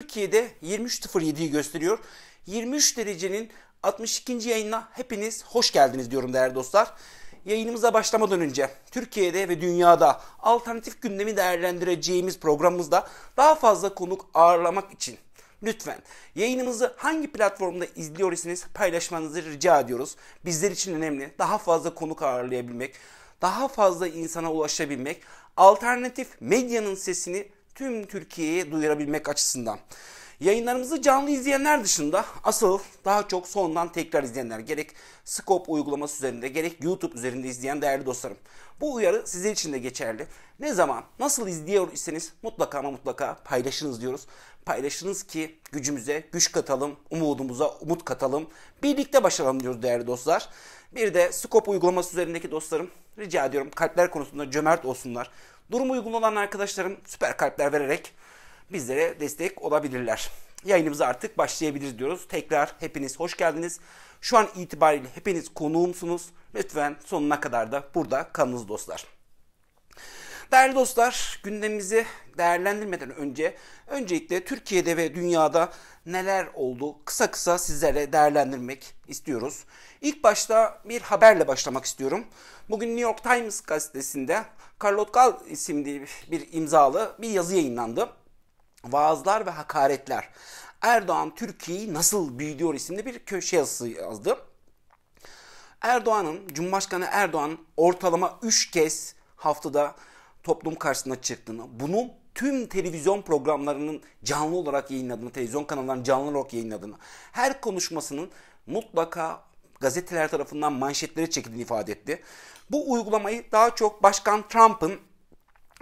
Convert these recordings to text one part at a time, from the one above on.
Türkiye'de 23.07'yi gösteriyor. 23 derecenin 62. yayınına hepiniz hoş geldiniz diyorum değerli dostlar. Yayınımıza başlamadan önce Türkiye'de ve dünyada alternatif gündemi değerlendireceğimiz programımızda daha fazla konuk ağırlamak için lütfen yayınımızı hangi platformda izliyor paylaşmanızı rica ediyoruz. Bizler için önemli daha fazla konuk ağırlayabilmek, daha fazla insana ulaşabilmek, alternatif medyanın sesini tüm Türkiye'ye duyurabilmek açısından. Yayınlarımızı canlı izleyenler dışında asıl daha çok sondan tekrar izleyenler gerek Scope uygulaması üzerinde gerek YouTube üzerinde izleyen değerli dostlarım. Bu uyarı sizin için de geçerli. Ne zaman nasıl izliyor iseniz mutlaka ama mutlaka paylaşınız diyoruz. Paylaşınız ki gücümüze güç katalım, umudumuza umut katalım. Birlikte başaralım diyoruz değerli dostlar. Bir de Scope uygulaması üzerindeki dostlarım rica ediyorum kalpler konusunda cömert olsunlar. Durumu uygun olan arkadaşlarım süper kalpler vererek bizlere destek olabilirler. Yayınımıza artık başlayabiliriz diyoruz. Tekrar hepiniz hoş geldiniz. Şu an itibariyle hepiniz konuğumsunuz. Lütfen sonuna kadar da burada kalınız dostlar. Değerli dostlar, gündemimizi değerlendirmeden önce öncelikle Türkiye'de ve dünyada neler oldu kısa kısa sizlere değerlendirmek istiyoruz. İlk başta bir haberle başlamak istiyorum. Bugün New York Times gazetesinde Charlotte Gall isimli bir imzalı bir yazı yayınlandı. Vaazlar ve hakaretler. Erdoğan Türkiye'yi nasıl büyütüyor isimli bir köşe yazısı yazdı. Erdoğan'ın, Cumhurbaşkanı Erdoğan ortalama 3 kez haftada toplum karşısına çıktığını, bunu tüm televizyon programlarının canlı olarak yayınladığını, televizyon kanallarının canlı olarak yayınladığını, her konuşmasının mutlaka gazeteler tarafından manşetlere çekildiğini ifade etti. Bu uygulamayı daha çok Başkan Trump'ın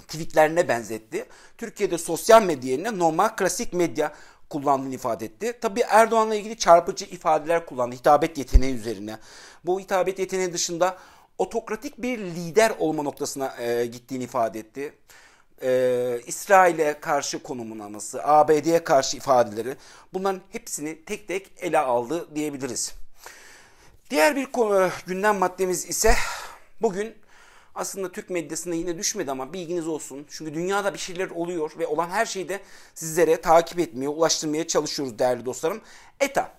tweetlerine benzetti. Türkiye'de sosyal medya yerine normal klasik medya kullandığını ifade etti. Tabi Erdoğan'la ilgili çarpıcı ifadeler kullandı hitabet yeteneği üzerine. Bu hitabet yeteneği dışında otokratik bir lider olma noktasına e, gittiğini ifade etti. E, İsrail'e karşı konumlanması, ABD'ye karşı ifadeleri bunların hepsini tek tek ele aldı diyebiliriz. Diğer bir konu, e, gündem maddemiz ise bugün aslında Türk medyasında yine düşmedi ama bilginiz olsun. Çünkü dünyada bir şeyler oluyor ve olan her şeyi de sizlere takip etmeye, ulaştırmaya çalışıyoruz değerli dostlarım. ETA,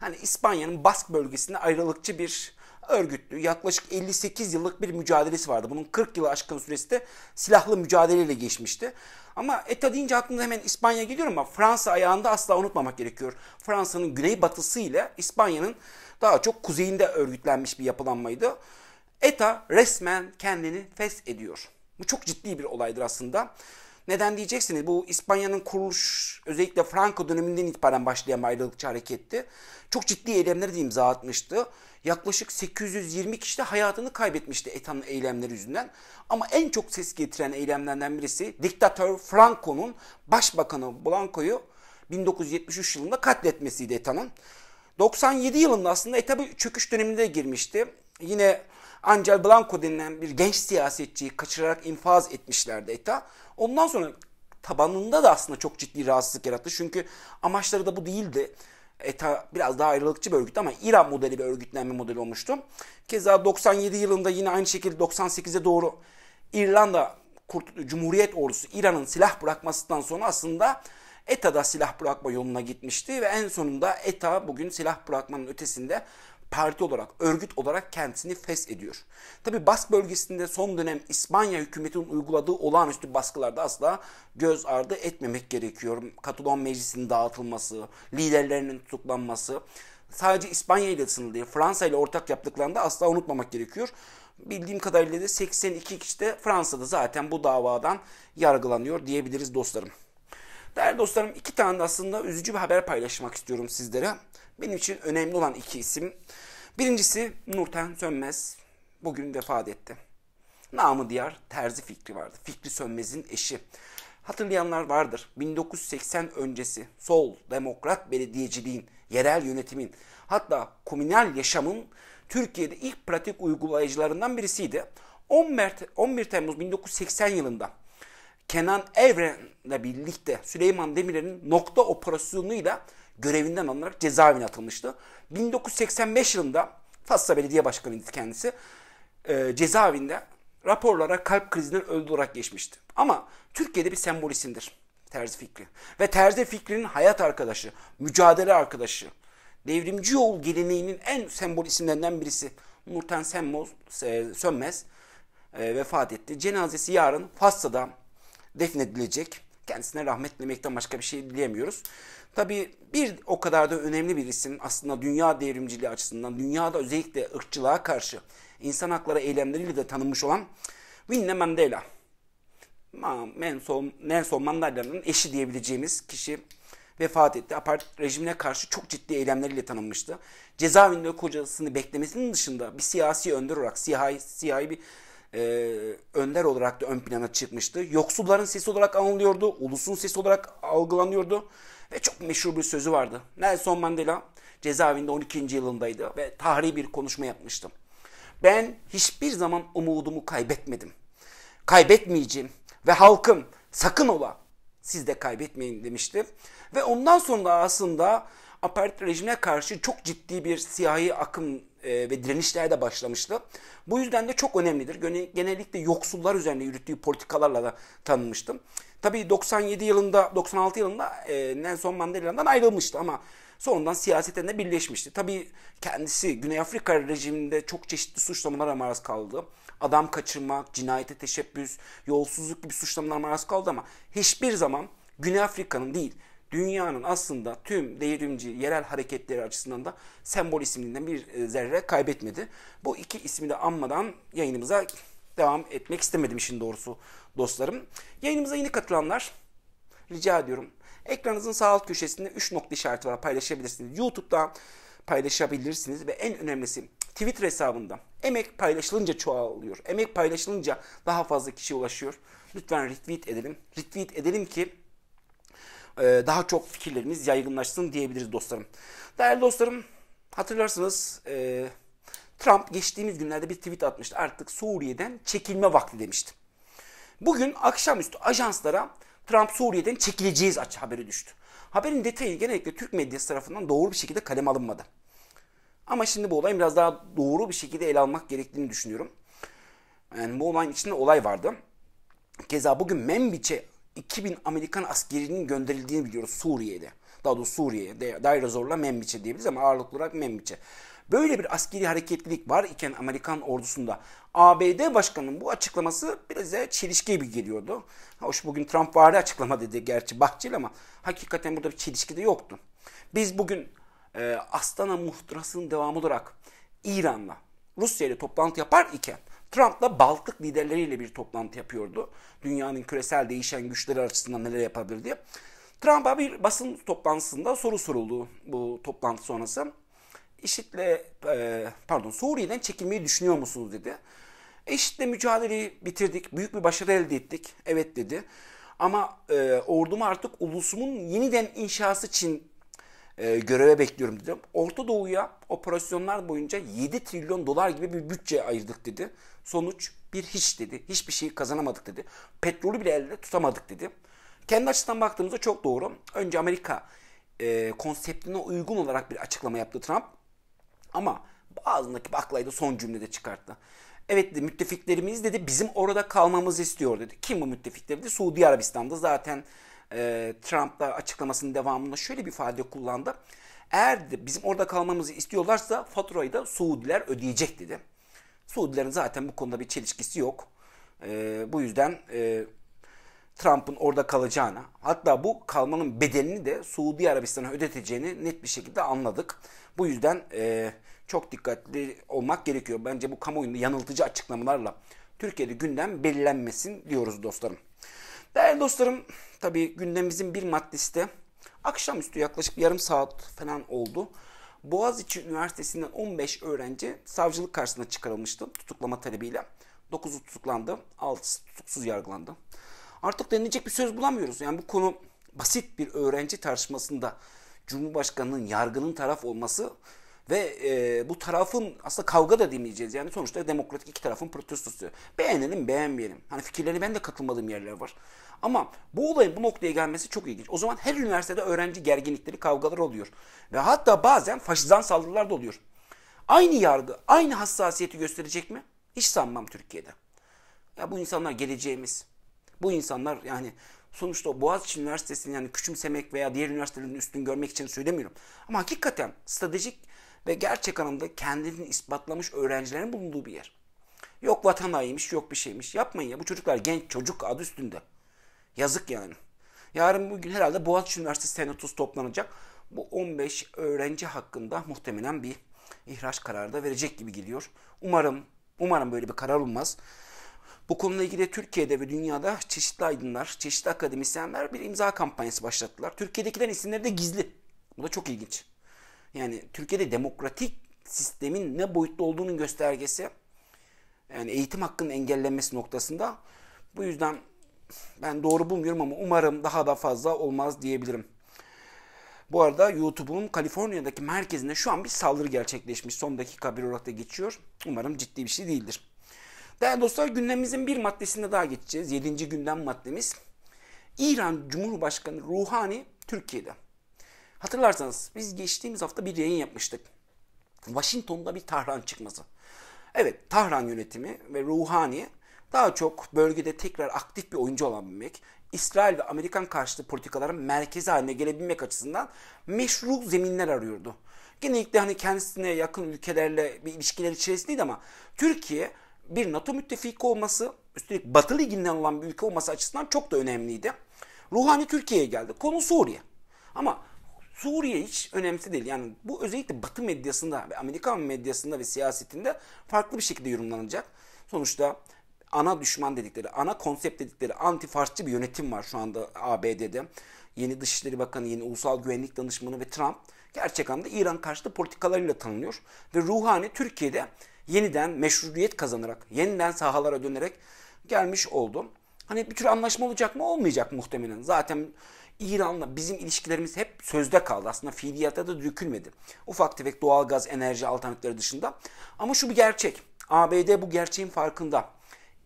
hani İspanya'nın Bask bölgesinde ayrılıkçı bir örgütlü yaklaşık 58 yıllık bir mücadelesi vardı. Bunun 40 yılı aşkın süresi de silahlı mücadeleyle geçmişti. Ama ETA deyince aklımda hemen İspanya geliyor ama Fransa ayağında asla unutmamak gerekiyor. Fransa'nın güneybatısı ile İspanya'nın daha çok kuzeyinde örgütlenmiş bir yapılanmaydı. ETA resmen kendini fes ediyor. Bu çok ciddi bir olaydır aslında. Neden diyeceksiniz? Bu İspanya'nın kuruluş özellikle Franco döneminden itibaren başlayan ayrılıkçı hareketti. Çok ciddi eylemlere de imza atmıştı. Yaklaşık 820 kişi de hayatını kaybetmişti ETA'nın eylemleri yüzünden. Ama en çok ses getiren eylemlerden birisi diktatör Franco'nun başbakanı Blanco'yu 1973 yılında katletmesiydi ETA'nın. 97 yılında aslında ETA bir çöküş döneminde girmişti. Yine Angel Blanco denilen bir genç siyasetçiyi kaçırarak infaz etmişlerdi ETA. Ondan sonra tabanında da aslında çok ciddi rahatsızlık yarattı. Çünkü amaçları da bu değildi. ETA biraz daha ayrılıkçı bir örgüt ama İran modeli bir örgütlenme modeli olmuştu. Keza 97 yılında yine aynı şekilde 98'e doğru İrlanda Cumhuriyet ordusu İran'ın silah bırakmasından sonra aslında ETA'da silah bırakma yoluna gitmişti ve en sonunda ETA bugün silah bırakmanın ötesinde parti olarak, örgüt olarak kendisini ediyor. Tabi bask bölgesinde son dönem İspanya hükümetinin uyguladığı olağanüstü baskılarda asla göz ardı etmemek gerekiyor. Katalon meclisinin dağıtılması, liderlerinin tutuklanması, sadece İspanya ile sınırlı değil, Fransa ile ortak yaptıklarını da asla unutmamak gerekiyor. Bildiğim kadarıyla da 82 kişi de Fransa'da zaten bu davadan yargılanıyor diyebiliriz dostlarım. Değerli dostlarım iki tane aslında üzücü bir haber paylaşmak istiyorum sizlere. Benim için önemli olan iki isim. Birincisi Nurten Sönmez. Bugün vefat etti. Namı diğer Terzi Fikri vardı. Fikri Sönmez'in eşi. Hatırlayanlar vardır. 1980 öncesi sol demokrat belediyeciliğin, yerel yönetimin hatta komünal yaşamın Türkiye'de ilk pratik uygulayıcılarından birisiydi. 11 Temmuz 1980 yılında Kenan Evren'le birlikte Süleyman Demirel'in nokta operasyonuyla görevinden alınarak cezaevine atılmıştı. 1985 yılında Fasla Belediye Başkanı'ydı kendisi. E, cezaevinde raporlara kalp krizinden öldü olarak geçmişti. Ama Türkiye'de bir sembolisindir isimdir Terzi Fikri. Ve Terzi Fikri'nin hayat arkadaşı, mücadele arkadaşı, devrimci yol geleneğinin en sembol isimlerinden birisi Nurten Senmoz, e, Sönmez e, vefat etti. Cenazesi yarın Fassa'da defnedilecek kendisine rahmet dilemekten başka bir şey dileyemiyoruz. Tabii bir o kadar da önemli bir isim aslında dünya devrimciliği açısından, dünyada özellikle ırkçılığa karşı insan hakları eylemleriyle de tanınmış olan Winne Mandela. Nelson, Nelson Mandela'nın eşi diyebileceğimiz kişi vefat etti. Apartheid rejimine karşı çok ciddi eylemleriyle tanınmıştı. Cezaevinde kocasını beklemesinin dışında bir siyasi önder olarak, siyahi, siyahi bir e, önder olarak da ön plana çıkmıştı. Yoksulların sesi olarak anılıyordu, ulusun sesi olarak algılanıyordu ve çok meşhur bir sözü vardı. Nelson Mandela cezaevinde 12. yılındaydı ve tarihi bir konuşma yapmıştı. Ben hiçbir zaman umudumu kaybetmedim. Kaybetmeyeceğim ve halkım sakın ola siz de kaybetmeyin demişti. Ve ondan sonra aslında apartheid rejimine karşı çok ciddi bir siyahi akım e, ve direnişler de başlamıştı. Bu yüzden de çok önemlidir. Genellikle yoksullar üzerine yürüttüğü politikalarla da tanınmıştım. Tabii 97 yılında, 96 yılında e, Nelson Mandela'dan ayrılmıştı ama sonradan siyaseten de birleşmişti. Tabii kendisi Güney Afrika rejiminde çok çeşitli suçlamalara maruz kaldı. Adam kaçırmak, cinayete teşebbüs, yolsuzluk gibi suçlamalara maruz kaldı ama hiçbir zaman Güney Afrika'nın değil, dünyanın aslında tüm devrimci yerel hareketleri açısından da sembol isminden bir e, zerre kaybetmedi. Bu iki ismi de anmadan yayınımıza devam etmek istemedim işin doğrusu dostlarım. Yayınımıza yeni katılanlar rica ediyorum. Ekranınızın sağ alt köşesinde 3 nokta işareti var paylaşabilirsiniz. YouTube'da paylaşabilirsiniz ve en önemlisi Twitter hesabında emek paylaşılınca çoğalıyor. Emek paylaşılınca daha fazla kişiye ulaşıyor. Lütfen retweet edelim. Retweet edelim ki e, daha çok fikirlerimiz yaygınlaşsın diyebiliriz dostlarım. Değerli dostlarım hatırlarsınız e, Trump geçtiğimiz günlerde bir tweet atmıştı. Artık Suriye'den çekilme vakti demişti. Bugün akşamüstü ajanslara Trump Suriye'den çekileceğiz aç haberi düştü. Haberin detayı genellikle Türk medyası tarafından doğru bir şekilde kalem alınmadı. Ama şimdi bu olayın biraz daha doğru bir şekilde ele almak gerektiğini düşünüyorum. Yani bu olayın içinde olay vardı. Keza bugün Membiç'e 2000 Amerikan askerinin gönderildiğini biliyoruz Suriye'de. Daha doğrusu Suriye'ye, Dairozor'la Membiç'e diyebiliriz ama ağırlıklı olarak Membiç'e. Böyle bir askeri hareketlilik var iken Amerikan ordusunda ABD Başkanı'nın bu açıklaması biraz da çelişki gibi geliyordu. Hoş bugün Trump vari açıklama dedi gerçi Bahçeli ama hakikaten burada bir çelişki de yoktu. Biz bugün e, Astana muhtırasının devamı olarak İran'la Rusya ile toplantı yapar iken Trump'la Baltık liderleriyle bir toplantı yapıyordu. Dünyanın küresel değişen güçleri açısından neler yapabilir diye. Trump'a bir basın toplantısında soru soruldu bu toplantı sonrası. IŞİD'le e, pardon Suriye'den çekilmeyi düşünüyor musunuz dedi. İşitle mücadeleyi bitirdik. Büyük bir başarı elde ettik. Evet dedi. Ama e, ordumu artık ulusumun yeniden inşası için e, göreve bekliyorum dedi. Orta Doğu'ya operasyonlar boyunca 7 trilyon dolar gibi bir bütçe ayırdık dedi. Sonuç bir hiç dedi. Hiçbir şey kazanamadık dedi. Petrolü bile elde tutamadık dedi. Kendi açısından baktığımızda çok doğru. Önce Amerika e, konseptine uygun olarak bir açıklama yaptı Trump. Ama bazındaki baklayı da son cümlede çıkarttı. Evet dedi müttefiklerimiz dedi bizim orada kalmamızı istiyor dedi. Kim bu müttefikler dedi? Suudi Arabistan'da zaten e, Trump da açıklamasının devamında şöyle bir ifade kullandı. Eğer dedi, bizim orada kalmamızı istiyorlarsa faturayı da Suudiler ödeyecek dedi. Suudilerin zaten bu konuda bir çelişkisi yok. E, bu yüzden e, Trump'ın orada kalacağına hatta bu kalmanın bedelini de Suudi Arabistan'a ödeteceğini net bir şekilde anladık. Bu yüzden e, çok dikkatli olmak gerekiyor. Bence bu kamuoyunda yanıltıcı açıklamalarla Türkiye'de gündem belirlenmesin diyoruz dostlarım. Değerli dostlarım tabii gündemimizin bir maddesi de akşamüstü yaklaşık yarım saat falan oldu. Boğaziçi Üniversitesi'nden 15 öğrenci savcılık karşısına çıkarılmıştı tutuklama talebiyle. 9'u tutuklandı, 6'sı tutuksuz yargılandı. Artık denilecek bir söz bulamıyoruz. Yani bu konu basit bir öğrenci tartışmasında Cumhurbaşkanı'nın yargının taraf olması ve e, bu tarafın aslında kavga da demeyeceğiz. Yani sonuçta demokratik iki tarafın protestosu. Beğenelim beğenmeyelim. Hani fikirlerine ben de katılmadığım yerler var. Ama bu olayın bu noktaya gelmesi çok ilginç. O zaman her üniversitede öğrenci gerginlikleri, kavgalar oluyor. Ve hatta bazen faşizan saldırılar da oluyor. Aynı yargı, aynı hassasiyeti gösterecek mi? Hiç sanmam Türkiye'de. Ya bu insanlar geleceğimiz. Bu insanlar yani sonuçta Boğaziçi Üniversitesi'ni yani küçümsemek veya diğer üniversitelerin üstün görmek için söylemiyorum. Ama hakikaten stratejik ve gerçek anlamda kendini ispatlamış öğrencilerin bulunduğu bir yer. Yok vatan yok bir şeymiş. Yapmayın ya bu çocuklar genç çocuk adı üstünde. Yazık yani. Yarın bugün herhalde Boğaziçi Üniversitesi Senatosu toplanacak. Bu 15 öğrenci hakkında muhtemelen bir ihraç kararı da verecek gibi geliyor. Umarım, umarım böyle bir karar olmaz. Bu konuyla ilgili Türkiye'de ve dünyada çeşitli aydınlar, çeşitli akademisyenler bir imza kampanyası başlattılar. Türkiye'dekilerin isimleri de gizli. Bu da çok ilginç. Yani Türkiye'de demokratik sistemin ne boyutta olduğunun göstergesi. Yani eğitim hakkının engellenmesi noktasında. Bu yüzden ben doğru bulmuyorum ama umarım daha da fazla olmaz diyebilirim. Bu arada YouTube'un Kaliforniya'daki merkezinde şu an bir saldırı gerçekleşmiş. Son dakika bir olarak da geçiyor. Umarım ciddi bir şey değildir. Değerli dostlar gündemimizin bir maddesinde daha geçeceğiz. Yedinci gündem maddemiz. İran Cumhurbaşkanı Ruhani Türkiye'de. Hatırlarsanız biz geçtiğimiz hafta bir yayın yapmıştık. Washington'da bir Tahran çıkması. Evet Tahran yönetimi ve Ruhani daha çok bölgede tekrar aktif bir oyuncu olabilmek, İsrail ve Amerikan karşıtı politikaların merkezi haline gelebilmek açısından meşru zeminler arıyordu. Genellikle hani kendisine yakın ülkelerle bir ilişkiler içerisindeydi ama Türkiye bir NATO müttefiki olması, üstelik Batı Ligi'nden olan bir ülke olması açısından çok da önemliydi. Ruhani Türkiye'ye geldi. Konu Suriye. Ama Suriye hiç önemli değil. Yani bu özellikle Batı medyasında ve Amerikan medyasında ve siyasetinde farklı bir şekilde yorumlanacak. Sonuçta ana düşman dedikleri, ana konsept dedikleri antifarsçı bir yönetim var şu anda ABD'de. Yeni Dışişleri Bakanı, yeni Ulusal Güvenlik Danışmanı ve Trump gerçek anlamda İran karşıtı politikalarıyla tanınıyor. Ve Ruhani Türkiye'de yeniden meşruiyet kazanarak, yeniden sahalara dönerek gelmiş oldu. Hani bir tür anlaşma olacak mı? Olmayacak muhtemelen. Zaten İran'la bizim ilişkilerimiz hep sözde kaldı. Aslında fiiliyata da dökülmedi. Ufak tefek doğalgaz, enerji alternatifleri dışında. Ama şu bir gerçek. ABD bu gerçeğin farkında.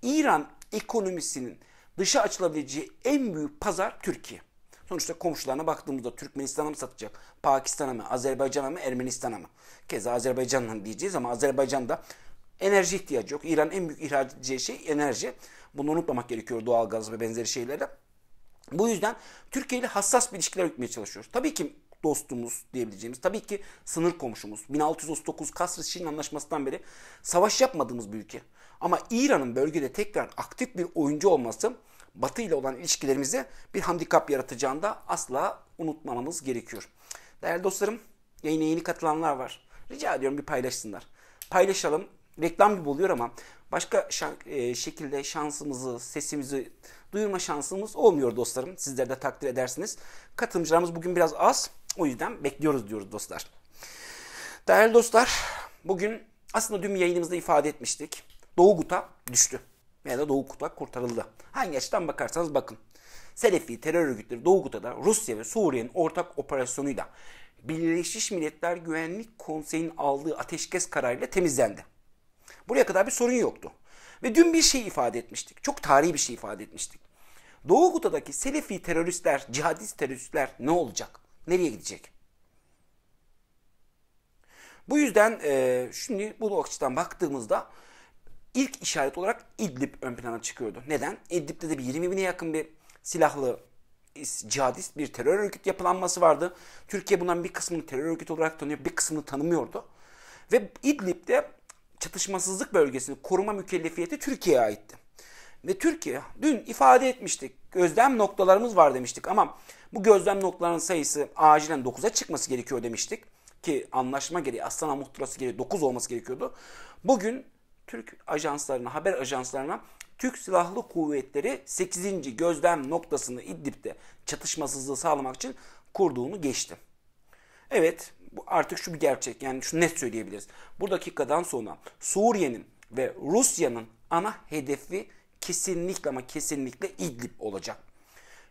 İran ekonomisinin dışa açılabileceği en büyük pazar Türkiye. Sonuçta komşularına baktığımızda Türkmenistan'a mı satacak? Pakistan'a mı? Azerbaycan'a mı? Ermenistan'a mı? Keza Azerbaycan'la diyeceğiz ama Azerbaycan'da enerji ihtiyacı yok. İran en büyük ihraç edeceği şey enerji. Bunu unutmamak gerekiyor doğalgaz ve benzeri şeylerle. Bu yüzden Türkiye ile hassas bir ilişkiler yürütmeye çalışıyoruz. Tabii ki dostumuz diyebileceğimiz, tabii ki sınır komşumuz. 1639 Kasr-ı Şirin Anlaşması'ndan beri savaş yapmadığımız bir ülke. Ama İran'ın bölgede tekrar aktif bir oyuncu olması Batı ile olan ilişkilerimizi bir handikap yaratacağını da asla unutmamamız gerekiyor. Değerli dostlarım yayına yeni katılanlar var. Rica ediyorum bir paylaşsınlar. Paylaşalım. Reklam gibi oluyor ama başka şan, e, şekilde şansımızı, sesimizi duyurma şansımız olmuyor dostlarım. Sizler de takdir edersiniz. Katılımcılarımız bugün biraz az. O yüzden bekliyoruz diyoruz dostlar. Değerli dostlar, bugün aslında dün yayınımızda ifade etmiştik. Doğu Guta düştü. Ya da Doğu Guta kurtarıldı. Hangi açıdan bakarsanız bakın. Selefi terör örgütleri Doğu Guta'da Rusya ve Suriye'nin ortak operasyonuyla Birleşmiş Milletler Güvenlik Konseyi'nin aldığı ateşkes kararıyla temizlendi. Buraya kadar bir sorun yoktu. Ve dün bir şey ifade etmiştik. Çok tarihi bir şey ifade etmiştik. Doğu Kuta'daki Selefi teröristler, cihadist teröristler ne olacak? Nereye gidecek? Bu yüzden e, şimdi bu açıdan baktığımızda ilk işaret olarak İdlib ön plana çıkıyordu. Neden? İdlib'de de bir 20 bine yakın bir silahlı cihadist bir terör örgüt yapılanması vardı. Türkiye bundan bir kısmını terör örgütü olarak tanıyor, bir kısmını tanımıyordu. Ve İdlib'de çatışmasızlık bölgesini koruma mükellefiyeti Türkiye'ye aitti. Ve Türkiye dün ifade etmiştik. Gözlem noktalarımız var demiştik ama bu gözlem noktalarının sayısı acilen 9'a çıkması gerekiyor demiştik. Ki anlaşma gereği Astana muhtırası gereği 9 olması gerekiyordu. Bugün Türk ajanslarına, haber ajanslarına Türk Silahlı Kuvvetleri 8. gözlem noktasını İdlib'de çatışmasızlığı sağlamak için kurduğunu geçti. Evet bu artık şu bir gerçek yani şu net söyleyebiliriz. Bu dakikadan sonra Suriye'nin ve Rusya'nın ana hedefi kesinlikle ama kesinlikle İdlib olacak.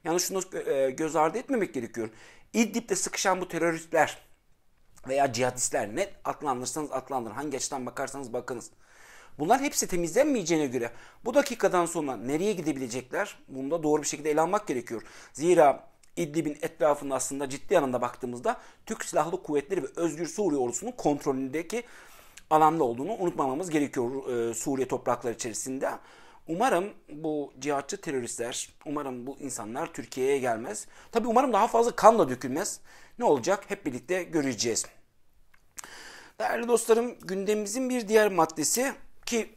Yani şunu e, göz ardı etmemek gerekiyor. İdlib'de sıkışan bu teröristler veya cihadistler net adlandırsanız adlandırın. Hangi açıdan bakarsanız bakınız. Bunlar hepsi temizlenmeyeceğine göre bu dakikadan sonra nereye gidebilecekler? Bunu da doğru bir şekilde ele almak gerekiyor. Zira İdlib'in etrafında aslında ciddi anlamda baktığımızda Türk Silahlı Kuvvetleri ve Özgür Suriye Ordusu'nun kontrolündeki alanda olduğunu unutmamamız gerekiyor e, Suriye toprakları içerisinde. Umarım bu cihatçı teröristler, umarım bu insanlar Türkiye'ye gelmez. Tabi umarım daha fazla kanla dökülmez. Ne olacak hep birlikte göreceğiz. Değerli dostlarım gündemimizin bir diğer maddesi ki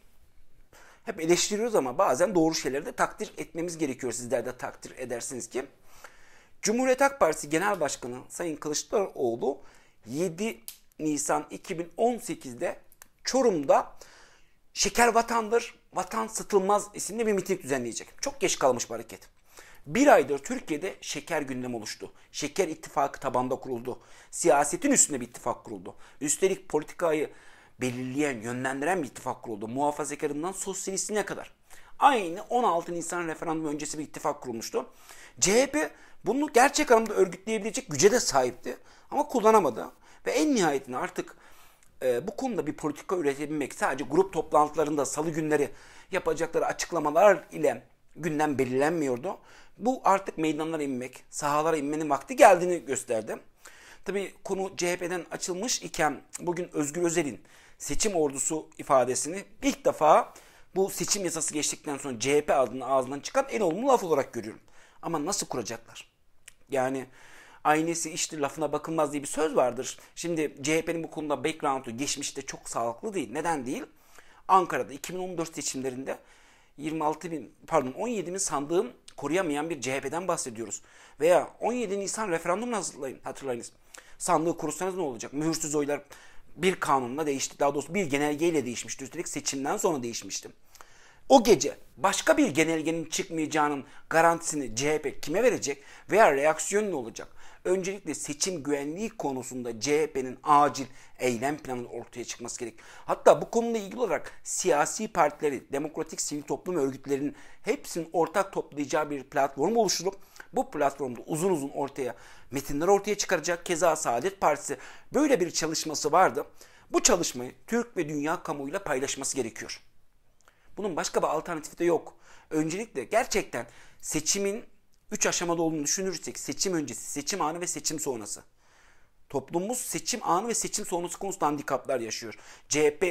hep eleştiriyoruz ama bazen doğru şeyleri de takdir etmemiz gerekiyor. Sizler de takdir edersiniz ki. Cumhuriyet Halk Partisi Genel Başkanı Sayın Kılıçdaroğlu 7 Nisan 2018'de Çorum'da Şeker Vatandır, Vatan Satılmaz isimli bir miting düzenleyecek. Çok geç kalmış bir hareket. Bir aydır Türkiye'de şeker gündem oluştu. Şeker ittifakı tabanda kuruldu. Siyasetin üstünde bir ittifak kuruldu. Üstelik politikayı belirleyen, yönlendiren bir ittifak kuruldu. Muhafazakarından sosyalistine kadar. Aynı 16 Nisan referandumu öncesi bir ittifak kurulmuştu. CHP bunu gerçek anlamda örgütleyebilecek güce de sahipti ama kullanamadı. Ve en nihayetinde artık e, bu konuda bir politika üretebilmek sadece grup toplantılarında salı günleri yapacakları açıklamalar ile gündem belirlenmiyordu. Bu artık meydanlara inmek, sahalara inmenin vakti geldiğini gösterdi. Tabii konu CHP'den açılmış iken bugün Özgür Özel'in seçim ordusu ifadesini ilk defa bu seçim yasası geçtikten sonra CHP adının ağzından çıkan en olumlu laf olarak görüyorum. Ama nasıl kuracaklar? Yani aynesi işte lafına bakılmaz diye bir söz vardır. Şimdi CHP'nin bu konuda background'u geçmişte çok sağlıklı değil. Neden değil? Ankara'da 2014 seçimlerinde 26 bin pardon 17 bin sandığım koruyamayan bir CHP'den bahsediyoruz. Veya 17 Nisan referandumunu hazırlayın hatırlayınız. Sandığı kurursanız ne olacak? Mühürsüz oylar bir kanunla değişti. Daha doğrusu bir genelgeyle değişmişti. Üstelik seçimden sonra değişmiştim O gece başka bir genelgenin çıkmayacağının garantisini CHP kime verecek veya reaksiyon ne olacak? öncelikle seçim güvenliği konusunda CHP'nin acil eylem planının ortaya çıkması gerek. Hatta bu konuyla ilgili olarak siyasi partileri, demokratik sivil toplum örgütlerinin hepsinin ortak toplayacağı bir platform oluşturup bu platformda uzun uzun ortaya metinler ortaya çıkaracak. Keza Saadet Partisi böyle bir çalışması vardı. Bu çalışmayı Türk ve dünya kamuoyuyla paylaşması gerekiyor. Bunun başka bir alternatifi de yok. Öncelikle gerçekten seçimin üç aşamada olduğunu düşünürsek seçim öncesi, seçim anı ve seçim sonrası. Toplumumuz seçim anı ve seçim sonrası konusunda handikaplar yaşıyor. CHP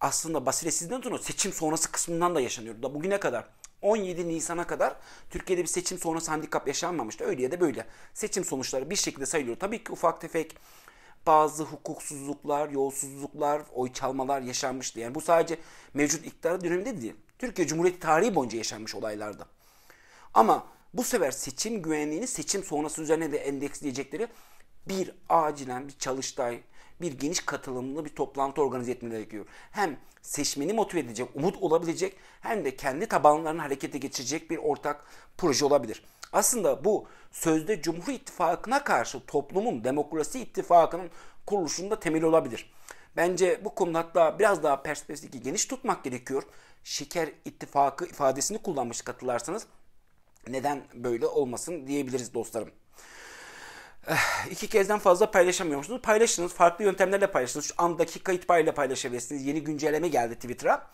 aslında basiretsizliğinden sonra seçim sonrası kısmından da yaşanıyor. Da bugüne kadar 17 Nisan'a kadar Türkiye'de bir seçim sonrası handikap yaşanmamıştı. Öyle ya da böyle. Seçim sonuçları bir şekilde sayılıyor. Tabii ki ufak tefek bazı hukuksuzluklar, yolsuzluklar, oy çalmalar yaşanmıştı. Yani bu sadece mevcut iktidar döneminde değil. Türkiye Cumhuriyeti tarihi boyunca yaşanmış olaylardı. Ama bu sefer seçim güvenliğini seçim sonrası üzerine de endeksleyecekleri bir acilen bir çalıştay, bir geniş katılımlı bir toplantı organize etmeleri gerekiyor. Hem seçmeni motive edecek, umut olabilecek hem de kendi tabanlarını harekete geçirecek bir ortak proje olabilir. Aslında bu sözde Cumhur İttifakı'na karşı toplumun demokrasi ittifakının kuruluşunda temel olabilir. Bence bu konuda hatta biraz daha perspektifi geniş tutmak gerekiyor. Şeker ittifakı ifadesini kullanmış katılarsanız neden böyle olmasın diyebiliriz dostlarım. Eh, iki kezden fazla paylaşamıyormuşsunuz. Paylaşınız. Farklı yöntemlerle paylaşınız. Şu an dakika itibariyle paylaşabilirsiniz. Yeni güncelleme geldi Twitter'a.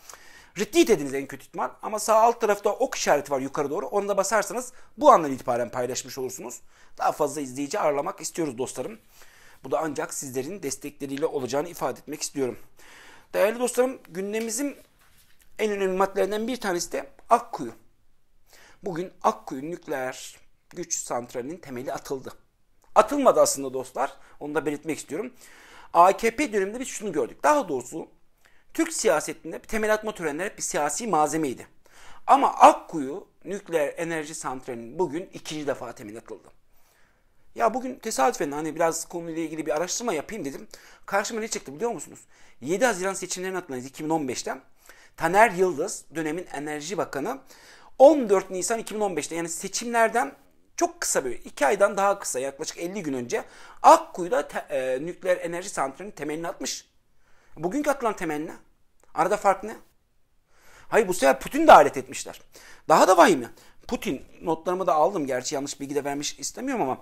Retweet ediniz en kötü ihtimal. Ama sağ alt tarafta ok işareti var yukarı doğru. Onu da basarsanız bu andan itibaren paylaşmış olursunuz. Daha fazla izleyici ağırlamak istiyoruz dostlarım. Bu da ancak sizlerin destekleriyle olacağını ifade etmek istiyorum. Değerli dostlarım gündemimizin en önemli maddelerinden bir tanesi de Akkuyu. Bugün Akkuyu nükleer güç santralinin temeli atıldı. Atılmadı aslında dostlar. Onu da belirtmek istiyorum. AKP döneminde biz şunu gördük. Daha doğrusu Türk siyasetinde temel atma törenleri bir siyasi malzemeydi. Ama Akkuyu nükleer enerji santralinin bugün ikinci defa temel atıldı. Ya bugün tesadüfen hani biraz konuyla ilgili bir araştırma yapayım dedim. Karşıma ne çıktı biliyor musunuz? 7 Haziran seçimlerine atılan 2015'ten Taner Yıldız dönemin enerji bakanı 14 Nisan 2015'te yani seçimlerden çok kısa bir 2 aydan daha kısa yaklaşık 50 gün önce Akkuyu'da te, e, nükleer enerji santralinin temelini atmış. Bugünkü atılan temel Arada fark ne? Hayır bu sefer Putin de alet etmişler. Daha da vahim ya. Putin notlarımı da aldım gerçi yanlış bilgi de vermiş istemiyorum ama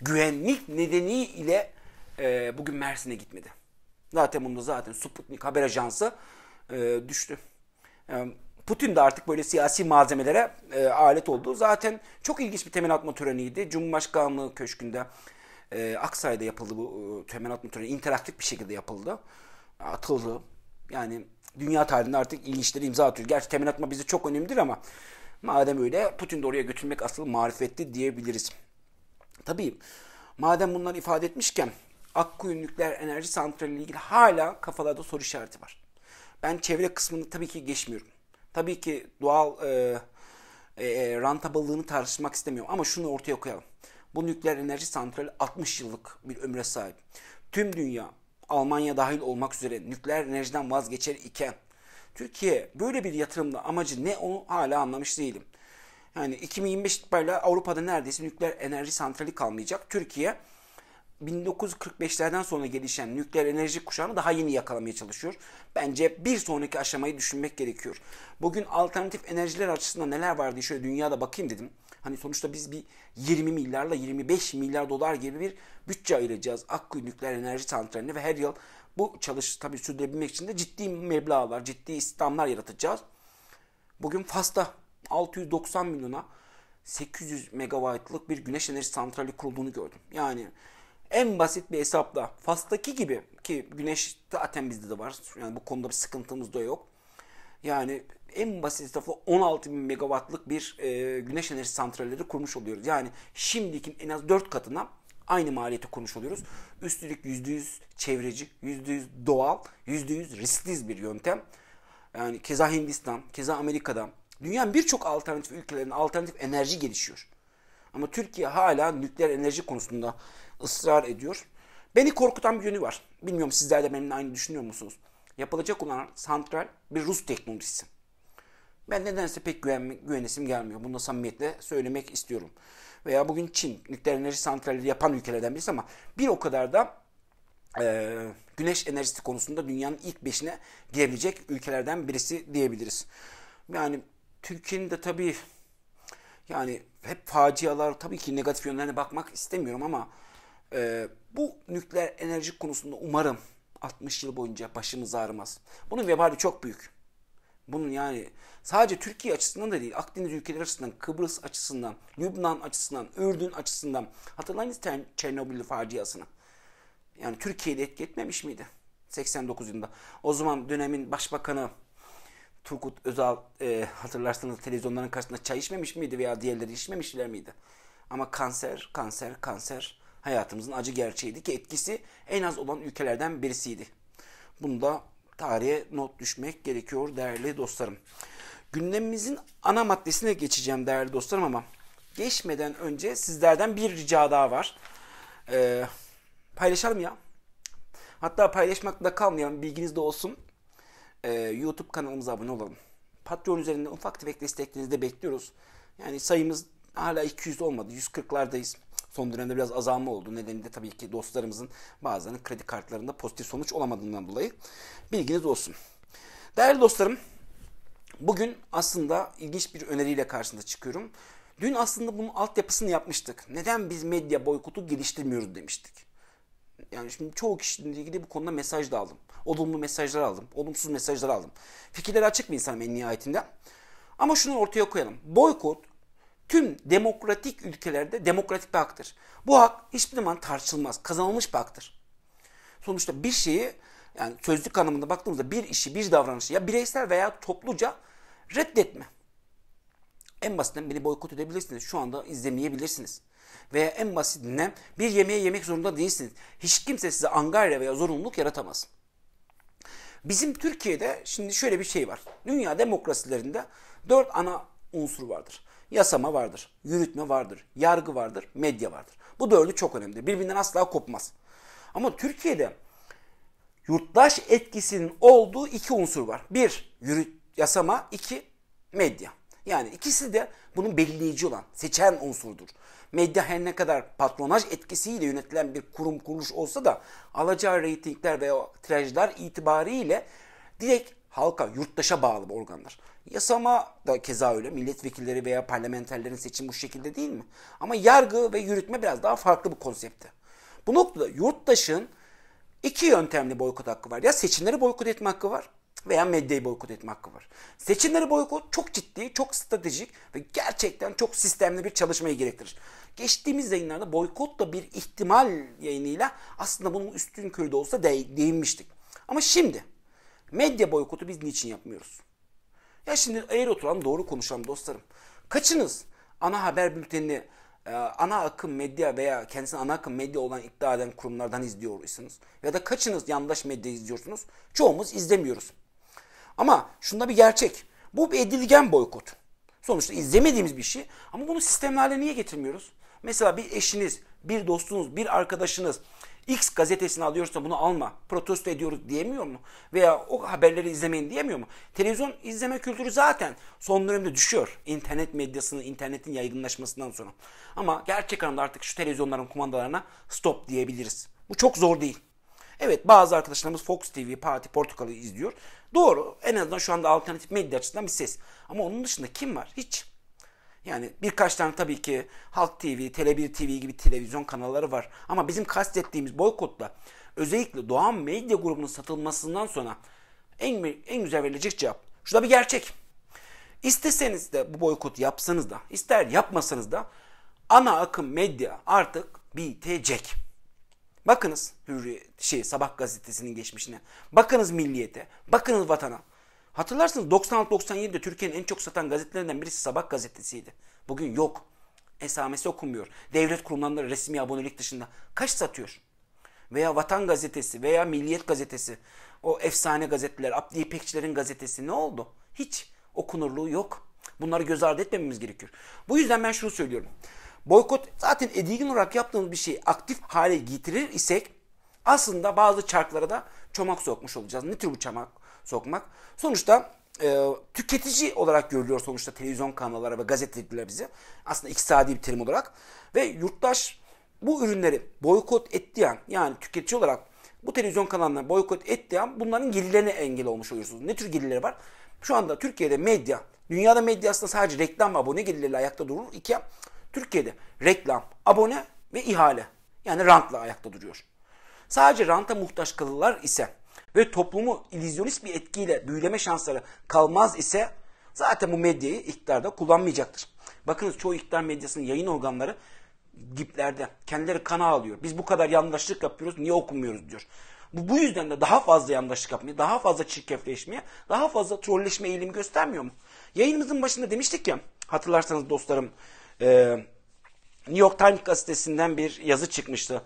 güvenlik nedeniyle e, bugün Mersin'e gitmedi. Zaten bunda zaten Sputnik haber ajansı e, düştü. Yani e, Putin de artık böyle siyasi malzemelere e, alet oldu. Zaten çok ilginç bir temel atma töreniydi. Cumhurbaşkanlığı Köşkü'nde e, Aksaray'da yapıldı bu e, temel atma töreni. interaktif bir şekilde yapıldı. Atıldı. Yani dünya tarihinde artık ilginçleri imza atıyor. Gerçi temel atma bizi çok önemlidir ama madem öyle Putin de oraya götürmek asıl marifetti diyebiliriz. Tabii madem bunları ifade etmişken Akkuyu Nükleer Enerji Santrali ile ilgili hala kafalarda soru işareti var. Ben çevre kısmını tabii ki geçmiyorum. Tabii ki doğal e, e, e rantabalığını tartışmak istemiyorum ama şunu ortaya koyalım. Bu nükleer enerji santrali 60 yıllık bir ömre sahip. Tüm dünya Almanya dahil olmak üzere nükleer enerjiden vazgeçer iken Türkiye böyle bir yatırımda amacı ne onu hala anlamış değilim. Yani 2025 itibariyle Avrupa'da neredeyse nükleer enerji santrali kalmayacak. Türkiye 1945'lerden sonra gelişen nükleer enerji kuşağını daha yeni yakalamaya çalışıyor. Bence bir sonraki aşamayı düşünmek gerekiyor. Bugün alternatif enerjiler açısından neler var diye şöyle dünyada bakayım dedim. Hani sonuçta biz bir 20 milyarla 25 milyar dolar gibi bir bütçe ayıracağız Akkuyu nükleer enerji santralini ve her yıl bu çalış tabii sürdürebilmek için de ciddi meblağlar, ciddi istihdamlar yaratacağız. Bugün Fas'ta 690 milyona 800 megawattlık bir güneş enerji santrali kurulduğunu gördüm. Yani en basit bir hesapla Fas'taki gibi ki güneş zaten bizde de var. Yani bu konuda bir sıkıntımız da yok. Yani en basit hesapla 16 bin megawattlık bir e, güneş enerji santralleri kurmuş oluyoruz. Yani şimdiki en az 4 katına aynı maliyeti kurmuş oluyoruz. Üstelik %100 çevreci, %100 doğal, %100 riskliz bir yöntem. Yani keza Hindistan, keza Amerika'da dünyanın birçok alternatif ülkelerinde alternatif enerji gelişiyor. Ama Türkiye hala nükleer enerji konusunda ısrar ediyor. Beni korkutan bir yönü var. Bilmiyorum sizler de benimle aynı düşünüyor musunuz? Yapılacak olan santral bir Rus teknolojisi. Ben nedense pek güven, güvenesim gelmiyor. Bunu da samimiyetle söylemek istiyorum. Veya bugün Çin nükleer enerji santralleri yapan ülkelerden birisi ama bir o kadar da e, güneş enerjisi konusunda dünyanın ilk beşine girebilecek ülkelerden birisi diyebiliriz. Yani Türkiye'nin de tabii yani hep facialar tabii ki negatif yönlerine bakmak istemiyorum ama ee, bu nükleer enerji konusunda umarım 60 yıl boyunca başımız ağrımaz. Bunun vebali çok büyük. Bunun yani sadece Türkiye açısından da değil, Akdeniz ülkeleri açısından, Kıbrıs açısından, Lübnan açısından, Ürdün açısından. Hatırlayınız Çernobil faciasını. Yani Türkiye'de etki etmemiş miydi? 89 yılında. O zaman dönemin başbakanı Turgut Özal e, hatırlarsanız televizyonların karşısında çay içmemiş miydi veya diğerleri içmemişler miydi? Ama kanser, kanser, kanser hayatımızın acı gerçeğiydi ki etkisi en az olan ülkelerden birisiydi. Bunu da tarihe not düşmek gerekiyor değerli dostlarım. Gündemimizin ana maddesine geçeceğim değerli dostlarım ama geçmeden önce sizlerden bir rica daha var. Ee, paylaşalım ya. Hatta paylaşmakta kalmayalım bilginiz de olsun. Ee, YouTube kanalımıza abone olalım. Patreon üzerinde ufak tefek desteklerinizi de bekliyoruz. Yani sayımız hala 200 olmadı. 140'lardayız son dönemde biraz azalma oldu. Nedeni de tabii ki dostlarımızın bazılarının kredi kartlarında pozitif sonuç olamadığından dolayı bilginiz olsun. Değerli dostlarım bugün aslında ilginç bir öneriyle karşınıza çıkıyorum. Dün aslında bunun altyapısını yapmıştık. Neden biz medya boykotu geliştirmiyoruz demiştik. Yani şimdi çoğu kişinin ilgili bu konuda mesaj da aldım. Olumlu mesajlar aldım. Olumsuz mesajlar aldım. Fikirleri açık bir insanım en nihayetinde. Ama şunu ortaya koyalım. Boykot tüm demokratik ülkelerde demokratik bir haktır. Bu hak hiçbir zaman tartışılmaz. Kazanılmış bir haktır. Sonuçta bir şeyi yani sözlük anlamında baktığımızda bir işi, bir davranışı ya bireysel veya topluca reddetme. En basitinden beni boykot edebilirsiniz. Şu anda izlemeyebilirsiniz. Veya en basitinden bir yemeğe yemek zorunda değilsiniz. Hiç kimse size angarya veya zorunluluk yaratamaz. Bizim Türkiye'de şimdi şöyle bir şey var. Dünya demokrasilerinde dört ana unsur vardır yasama vardır, yürütme vardır, yargı vardır, medya vardır. Bu dördü çok önemli. Birbirinden asla kopmaz. Ama Türkiye'de yurttaş etkisinin olduğu iki unsur var. Bir, yürüt, yasama. iki medya. Yani ikisi de bunun belirleyici olan, seçen unsurdur. Medya her ne kadar patronaj etkisiyle yönetilen bir kurum kuruluş olsa da alacağı reytingler veya tirajlar itibariyle direkt halka, yurttaşa bağlı organlar. Yasama da keza öyle. Milletvekilleri veya parlamenterlerin seçimi bu şekilde değil mi? Ama yargı ve yürütme biraz daha farklı bu konsepte. Bu noktada yurttaşın iki yöntemli boykot hakkı var. Ya seçimleri boykot etme hakkı var veya medyayı boykot etme hakkı var. Seçimleri boykot çok ciddi, çok stratejik ve gerçekten çok sistemli bir çalışmayı gerektirir. Geçtiğimiz yayınlarda boykot da bir ihtimal yayınıyla aslında bunun üstün körü de olsa değinmiştik. Ama şimdi medya boykotu biz niçin yapmıyoruz? Ya şimdi eğri oturalım doğru konuşalım dostlarım. Kaçınız ana haber bültenini e, ana akım medya veya kendisine ana akım medya olan iddia eden kurumlardan izliyorsunuz? ya da kaçınız yandaş medya izliyorsunuz çoğumuz izlemiyoruz. Ama şunda bir gerçek. Bu bir edilgen boykot. Sonuçta izlemediğimiz bir şey ama bunu sistemlerle niye getirmiyoruz? Mesela bir eşiniz, bir dostunuz, bir arkadaşınız X gazetesini alıyorsa bunu alma, protesto ediyoruz diyemiyor mu? Veya o haberleri izlemeyin diyemiyor mu? Televizyon izleme kültürü zaten son dönemde düşüyor. İnternet medyasının, internetin yaygınlaşmasından sonra. Ama gerçek anlamda artık şu televizyonların kumandalarına stop diyebiliriz. Bu çok zor değil. Evet bazı arkadaşlarımız Fox TV, Parti Portakal'ı izliyor. Doğru en azından şu anda alternatif medya açısından bir ses. Ama onun dışında kim var? Hiç. Yani birkaç tane tabii ki Halk TV, Tele1 TV gibi televizyon kanalları var. Ama bizim kastettiğimiz boykotla özellikle Doğan Medya grubunun satılmasından sonra en, en güzel verilecek cevap. Şu da bir gerçek. İsteseniz de bu boykot yapsanız da, ister yapmasanız da ana akım medya artık bitecek. Bakınız Hürriyet, şey, Sabah gazetesinin geçmişine, bakınız milliyete, bakınız vatana. Hatırlarsınız 96-97'de Türkiye'nin en çok satan gazetelerinden birisi Sabah gazetesiydi. Bugün yok. Esamesi okumuyor. Devlet kurumlarında resmi abonelik dışında kaç satıyor? Veya Vatan gazetesi veya Milliyet gazetesi, o efsane gazeteler, Abdi İpekçilerin gazetesi ne oldu? Hiç okunurluğu yok. Bunları göz ardı etmememiz gerekiyor. Bu yüzden ben şunu söylüyorum. Boykot zaten edilgin olarak yaptığımız bir şeyi aktif hale getirir isek aslında bazı çarklara da çomak sokmuş olacağız. Ne tür bu çomak? sokmak. Sonuçta e, tüketici olarak görülüyor sonuçta televizyon kanalları ve gazeteciler bizi. Aslında iktisadi bir terim olarak. Ve yurttaş bu ürünleri boykot ettiği an yani tüketici olarak bu televizyon kanallarına boykot ettiği an bunların gelirlerine engel olmuş oluyorsunuz. Ne tür gelirleri var? Şu anda Türkiye'de medya, dünyada medya aslında sadece reklam ve abone gelirleriyle ayakta durur. İki, Türkiye'de reklam, abone ve ihale yani rantla ayakta duruyor. Sadece ranta muhtaç kalılar ise ve toplumu ilizyonist bir etkiyle büyüleme şansları kalmaz ise zaten bu medyayı iktidarda kullanmayacaktır. Bakınız çoğu iktidar medyasının yayın organları diplerde kendileri kana alıyor. Biz bu kadar yanlışlık yapıyoruz niye okumuyoruz diyor. Bu, bu yüzden de daha fazla yanlışlık yapmaya, daha fazla çirkefleşmeye, daha fazla trolleşme eğilimi göstermiyor mu? Yayınımızın başında demiştik ya hatırlarsanız dostlarım e, New York Times gazetesinden bir yazı çıkmıştı.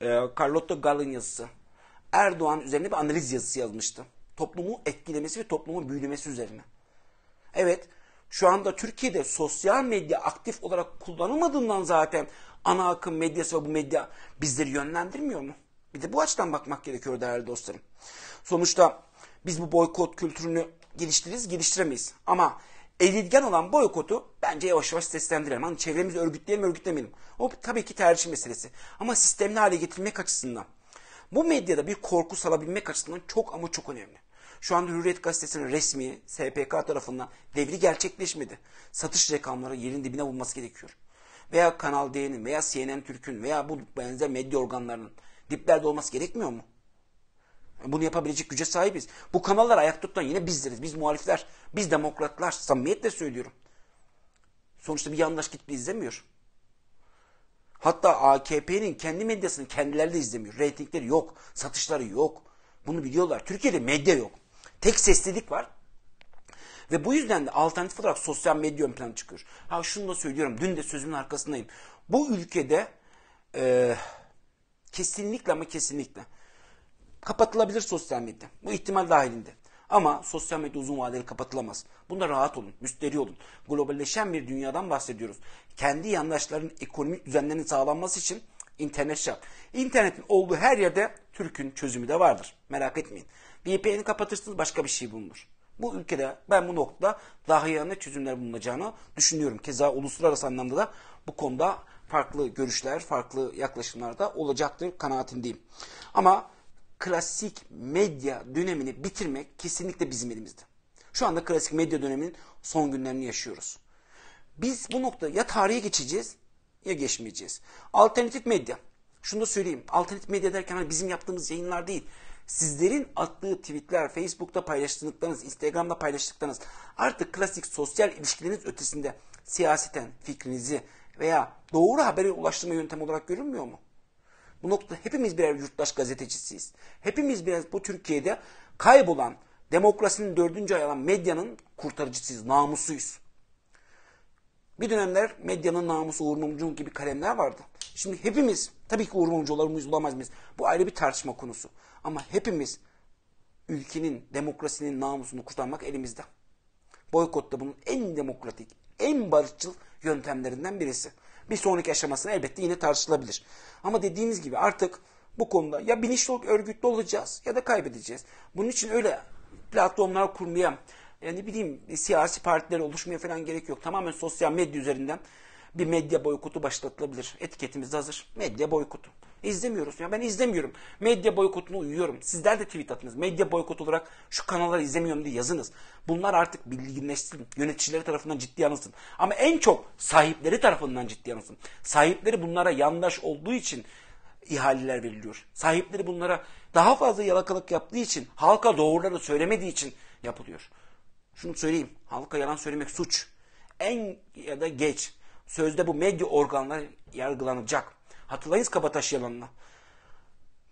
E, Carlotta Gall'ın yazısı. Erdoğan üzerine bir analiz yazısı yazmıştım, Toplumu etkilemesi ve toplumu büyülemesi üzerine. Evet şu anda Türkiye'de sosyal medya aktif olarak kullanılmadığından zaten ana akım medyası ve bu medya bizleri yönlendirmiyor mu? Bir de bu açıdan bakmak gerekiyor değerli dostlarım. Sonuçta biz bu boykot kültürünü geliştiririz, geliştiremeyiz. Ama edilgen olan boykotu bence yavaş yavaş seslendirelim. Hani çevremizi örgütleyelim, örgütlemeyelim. O tabii ki tercih meselesi. Ama sistemli hale getirmek açısından bu medyada bir korku salabilmek açısından çok ama çok önemli. Şu anda Hürriyet Gazetesi'nin resmi SPK tarafından devri gerçekleşmedi. Satış rakamları yerin dibine bulması gerekiyor. Veya Kanal D'nin veya CNN Türk'ün veya bu benzer medya organlarının diplerde olması gerekmiyor mu? Bunu yapabilecek güce sahibiz. Bu kanallar ayak tutan yine bizleriz. Biz muhalifler, biz demokratlar. Samimiyetle söylüyorum. Sonuçta bir yandaş kitle izlemiyor. Hatta AKP'nin kendi medyasını kendileri de izlemiyor. Reytingleri yok, satışları yok. Bunu biliyorlar. Türkiye'de medya yok. Tek seslilik var. Ve bu yüzden de alternatif olarak sosyal medya ön plana çıkıyor. Ha şunu da söylüyorum. Dün de sözümün arkasındayım. Bu ülkede e, kesinlikle ama kesinlikle kapatılabilir sosyal medya. Bu ihtimal dahilinde. Ama sosyal medya uzun vadeli kapatılamaz. Bunda rahat olun, müsteri olun. Globalleşen bir dünyadan bahsediyoruz. Kendi yandaşların ekonomik düzenlerinin sağlanması için internet şart. İnternetin olduğu her yerde Türk'ün çözümü de vardır. Merak etmeyin. VPN'i kapatırsınız başka bir şey bulunur. Bu ülkede ben bu noktada daha yanlı çözümler bulunacağını düşünüyorum. Keza uluslararası anlamda da bu konuda farklı görüşler, farklı yaklaşımlar da olacaktır kanaatindeyim. Ama klasik medya dönemini bitirmek kesinlikle bizim elimizde. Şu anda klasik medya döneminin son günlerini yaşıyoruz. Biz bu nokta ya tarihe geçeceğiz ya geçmeyeceğiz. Alternatif medya. Şunu da söyleyeyim. Alternatif medya derken hani bizim yaptığımız yayınlar değil. Sizlerin attığı tweetler, Facebook'ta paylaştıklarınız, Instagram'da paylaştıklarınız artık klasik sosyal ilişkileriniz ötesinde siyaseten fikrinizi veya doğru haberi ulaştırma yöntemi olarak görünmüyor mu? Bu noktada hepimiz birer yurttaş gazetecisiyiz. Hepimiz biraz bu Türkiye'de kaybolan demokrasinin dördüncü ayağı olan medyanın kurtarıcısıyız, namusuyuz. Bir dönemler medyanın namusu Uğur Mumcu'nun gibi kalemler vardı. Şimdi hepimiz, tabii ki Uğur Mumcu olur mıyız? Bu ayrı bir tartışma konusu. Ama hepimiz ülkenin, demokrasinin namusunu kurtarmak elimizde. Boykot da bunun en demokratik, en barışçıl yöntemlerinden birisi bir sonraki aşamasına elbette yine tartışılabilir. Ama dediğimiz gibi artık bu konuda ya bilinçli olup örgütlü olacağız ya da kaybedeceğiz. Bunun için öyle platformlar kurmaya, yani bileyim e, siyasi partiler oluşmaya falan gerek yok. Tamamen sosyal medya üzerinden bir medya boykotu başlatılabilir. Etiketimiz hazır. Medya boykotu. İzlemiyoruz. Ya ben izlemiyorum. Medya boykotunu uyuyorum. Sizler de tweet atınız. Medya boykot olarak şu kanalları izlemiyorum diye yazınız. Bunlar artık bilginleşsin. Yöneticileri tarafından ciddiye alınsın. Ama en çok sahipleri tarafından ciddiye alınsın. Sahipleri bunlara yandaş olduğu için ihaleler veriliyor. Sahipleri bunlara daha fazla yalakalık yaptığı için, halka doğruları söylemediği için yapılıyor. Şunu söyleyeyim. Halka yalan söylemek suç. En ya da geç sözde bu medya organları yargılanacak. Hatırlayınız Kabataş yalanına.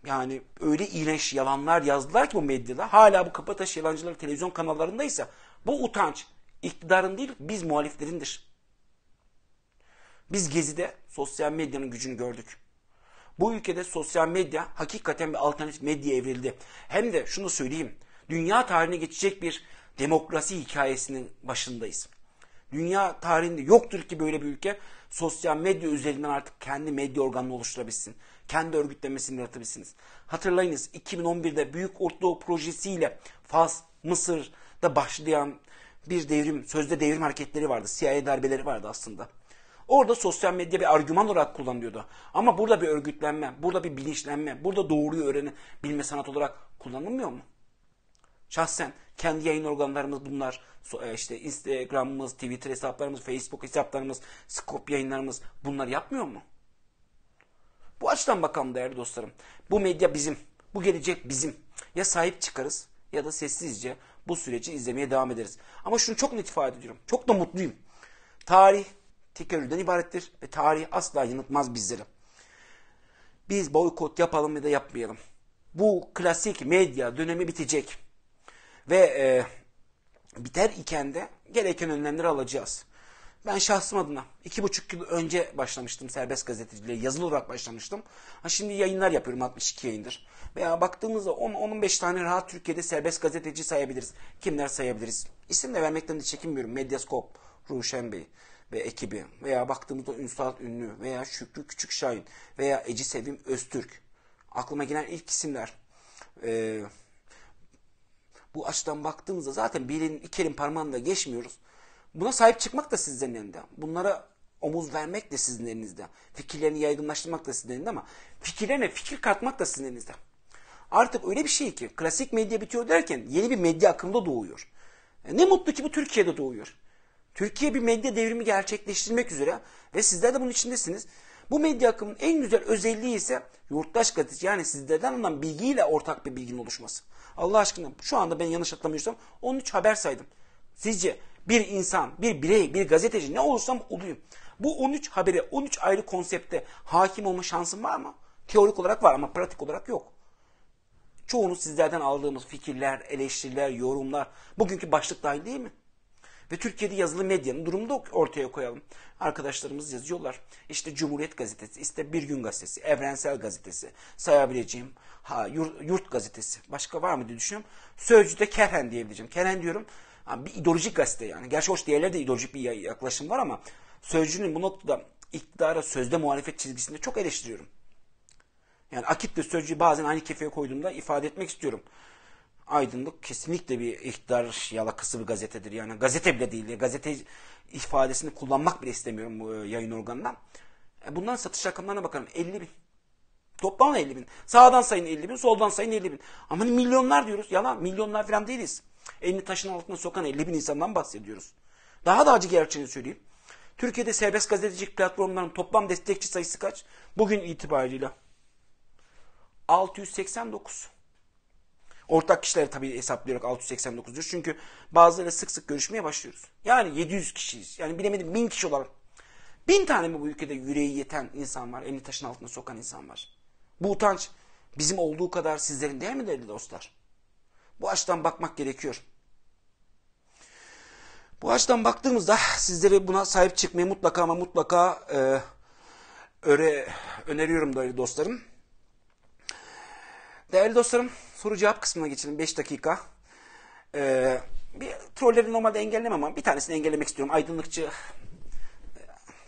Yani öyle iğrenç yalanlar yazdılar ki bu medyada. Hala bu Kabataş yalancıları televizyon kanallarındaysa bu utanç iktidarın değil biz muhaliflerindir. Biz Gezi'de sosyal medyanın gücünü gördük. Bu ülkede sosyal medya hakikaten bir alternatif medya evrildi. Hem de şunu söyleyeyim. Dünya tarihine geçecek bir demokrasi hikayesinin başındayız. Dünya tarihinde yoktur ki böyle bir ülke sosyal medya üzerinden artık kendi medya organını oluşturabilsin. Kendi örgütlemesini yaratabilirsiniz. Hatırlayınız 2011'de Büyük Ortadoğu projesiyle Fas, Mısır'da başlayan bir devrim, sözde devrim hareketleri vardı. CIA darbeleri vardı aslında. Orada sosyal medya bir argüman olarak kullanılıyordu. Ama burada bir örgütlenme, burada bir bilinçlenme, burada doğruyu öğrenebilme sanat olarak kullanılmıyor mu? Şahsen kendi yayın organlarımız bunlar. E, işte Instagram'ımız, Twitter hesaplarımız, Facebook hesaplarımız, Scope yayınlarımız bunlar yapmıyor mu? Bu açıdan bakalım değerli dostlarım. Bu medya bizim. Bu gelecek bizim. Ya sahip çıkarız ya da sessizce bu süreci izlemeye devam ederiz. Ama şunu çok net ifade ediyorum. Çok da mutluyum. Tarih tekerrürden ibarettir ve tarih asla yanıltmaz bizleri. Biz boykot yapalım ya da yapmayalım. Bu klasik medya dönemi bitecek ve e, biter iken de gereken önlemleri alacağız. Ben şahsım adına iki buçuk yıl önce başlamıştım serbest gazeteciliğe. Yazılı olarak başlamıştım. Ha şimdi yayınlar yapıyorum 62 yayındır. Veya baktığımızda 10-15 tane rahat Türkiye'de serbest gazeteci sayabiliriz. Kimler sayabiliriz? İsim de vermekten de çekinmiyorum. Medyaskop, Ruşen Bey ve ekibi veya baktığımızda Ünsal Ünlü veya Şükrü Küçük Şahin veya Eci Sevim Öztürk. Aklıma gelen ilk isimler. Ee, bu açıdan baktığımızda zaten bir elin, iki elin parmağında geçmiyoruz. Buna sahip çıkmak da sizlerin elinde. Bunlara omuz vermek de sizin elinizde. Fikirlerini yaygınlaştırmak da sizin elinde ama fikirlerine fikir katmak da sizin elinizde. Artık öyle bir şey ki klasik medya bitiyor derken yeni bir medya akımda doğuyor. E, ne mutlu ki bu Türkiye'de doğuyor. Türkiye bir medya devrimi gerçekleştirmek üzere ve sizler de bunun içindesiniz. Bu medya akımının en güzel özelliği ise yurttaş gazeteci yani sizlerden alınan bilgiyle ortak bir bilginin oluşması. Allah aşkına şu anda ben yanlış atlamıyorsam 13 haber saydım. Sizce bir insan, bir birey, bir gazeteci ne olursam olayım. Bu 13 habere, 13 ayrı konsepte hakim olma şansım var mı? Teorik olarak var ama pratik olarak yok. Çoğunu sizlerden aldığımız fikirler, eleştiriler, yorumlar bugünkü başlık dahil değil mi? ve Türkiye'de yazılı medyanın durumunu ortaya koyalım. Arkadaşlarımız yazıyorlar. İşte Cumhuriyet Gazetesi, işte Bir Gün Gazetesi, Evrensel Gazetesi, sayabileceğim ha, yurt, yurt Gazetesi. Başka var mı diye düşünüyorum. Sözcü'de Kerhen diyebileceğim. Keren diyorum bir ideolojik gazete yani. Gerçi hoş diğerleri de ideolojik bir yaklaşım var ama Sözcü'nün bu noktada iktidara sözde muhalefet çizgisinde çok eleştiriyorum. Yani Akit ve Sözcü'yü bazen aynı kefeye koyduğumda ifade etmek istiyorum aydınlık kesinlikle bir iktidar yalakası bir gazetedir. Yani gazete bile değil. Gazete ifadesini kullanmak bile istemiyorum bu e, yayın organından. E, Bundan satış rakamlarına bakalım. 50 bin. Toplam 50 bin. Sağdan sayın 50 bin, soldan sayın 50 bin. Ama hani milyonlar diyoruz. Yalan milyonlar falan değiliz. Elini taşın altına sokan 50 bin insandan bahsediyoruz. Daha da acı gerçeğini söyleyeyim. Türkiye'de serbest gazetecilik platformlarının toplam destekçi sayısı kaç? Bugün itibariyle 689. Ortak kişileri tabii hesaplayarak 689 diyoruz. Çünkü bazılarıyla sık sık görüşmeye başlıyoruz. Yani 700 kişiyiz. Yani bilemedim 1000 kişi olarak. 1000 tane mi bu ülkede yüreği yeten insan var? Elini taşın altına sokan insan var. Bu utanç bizim olduğu kadar sizlerin değil mi değerli dostlar? Bu açıdan bakmak gerekiyor. Bu açıdan baktığımızda sizlere buna sahip çıkmayı mutlaka ama mutlaka e, öre, öneriyorum değerli dostlarım. Değerli dostlarım soru cevap kısmına geçelim 5 dakika. Ee, bir trolleri normalde engellemem ama bir tanesini engellemek istiyorum. Aydınlıkçı e,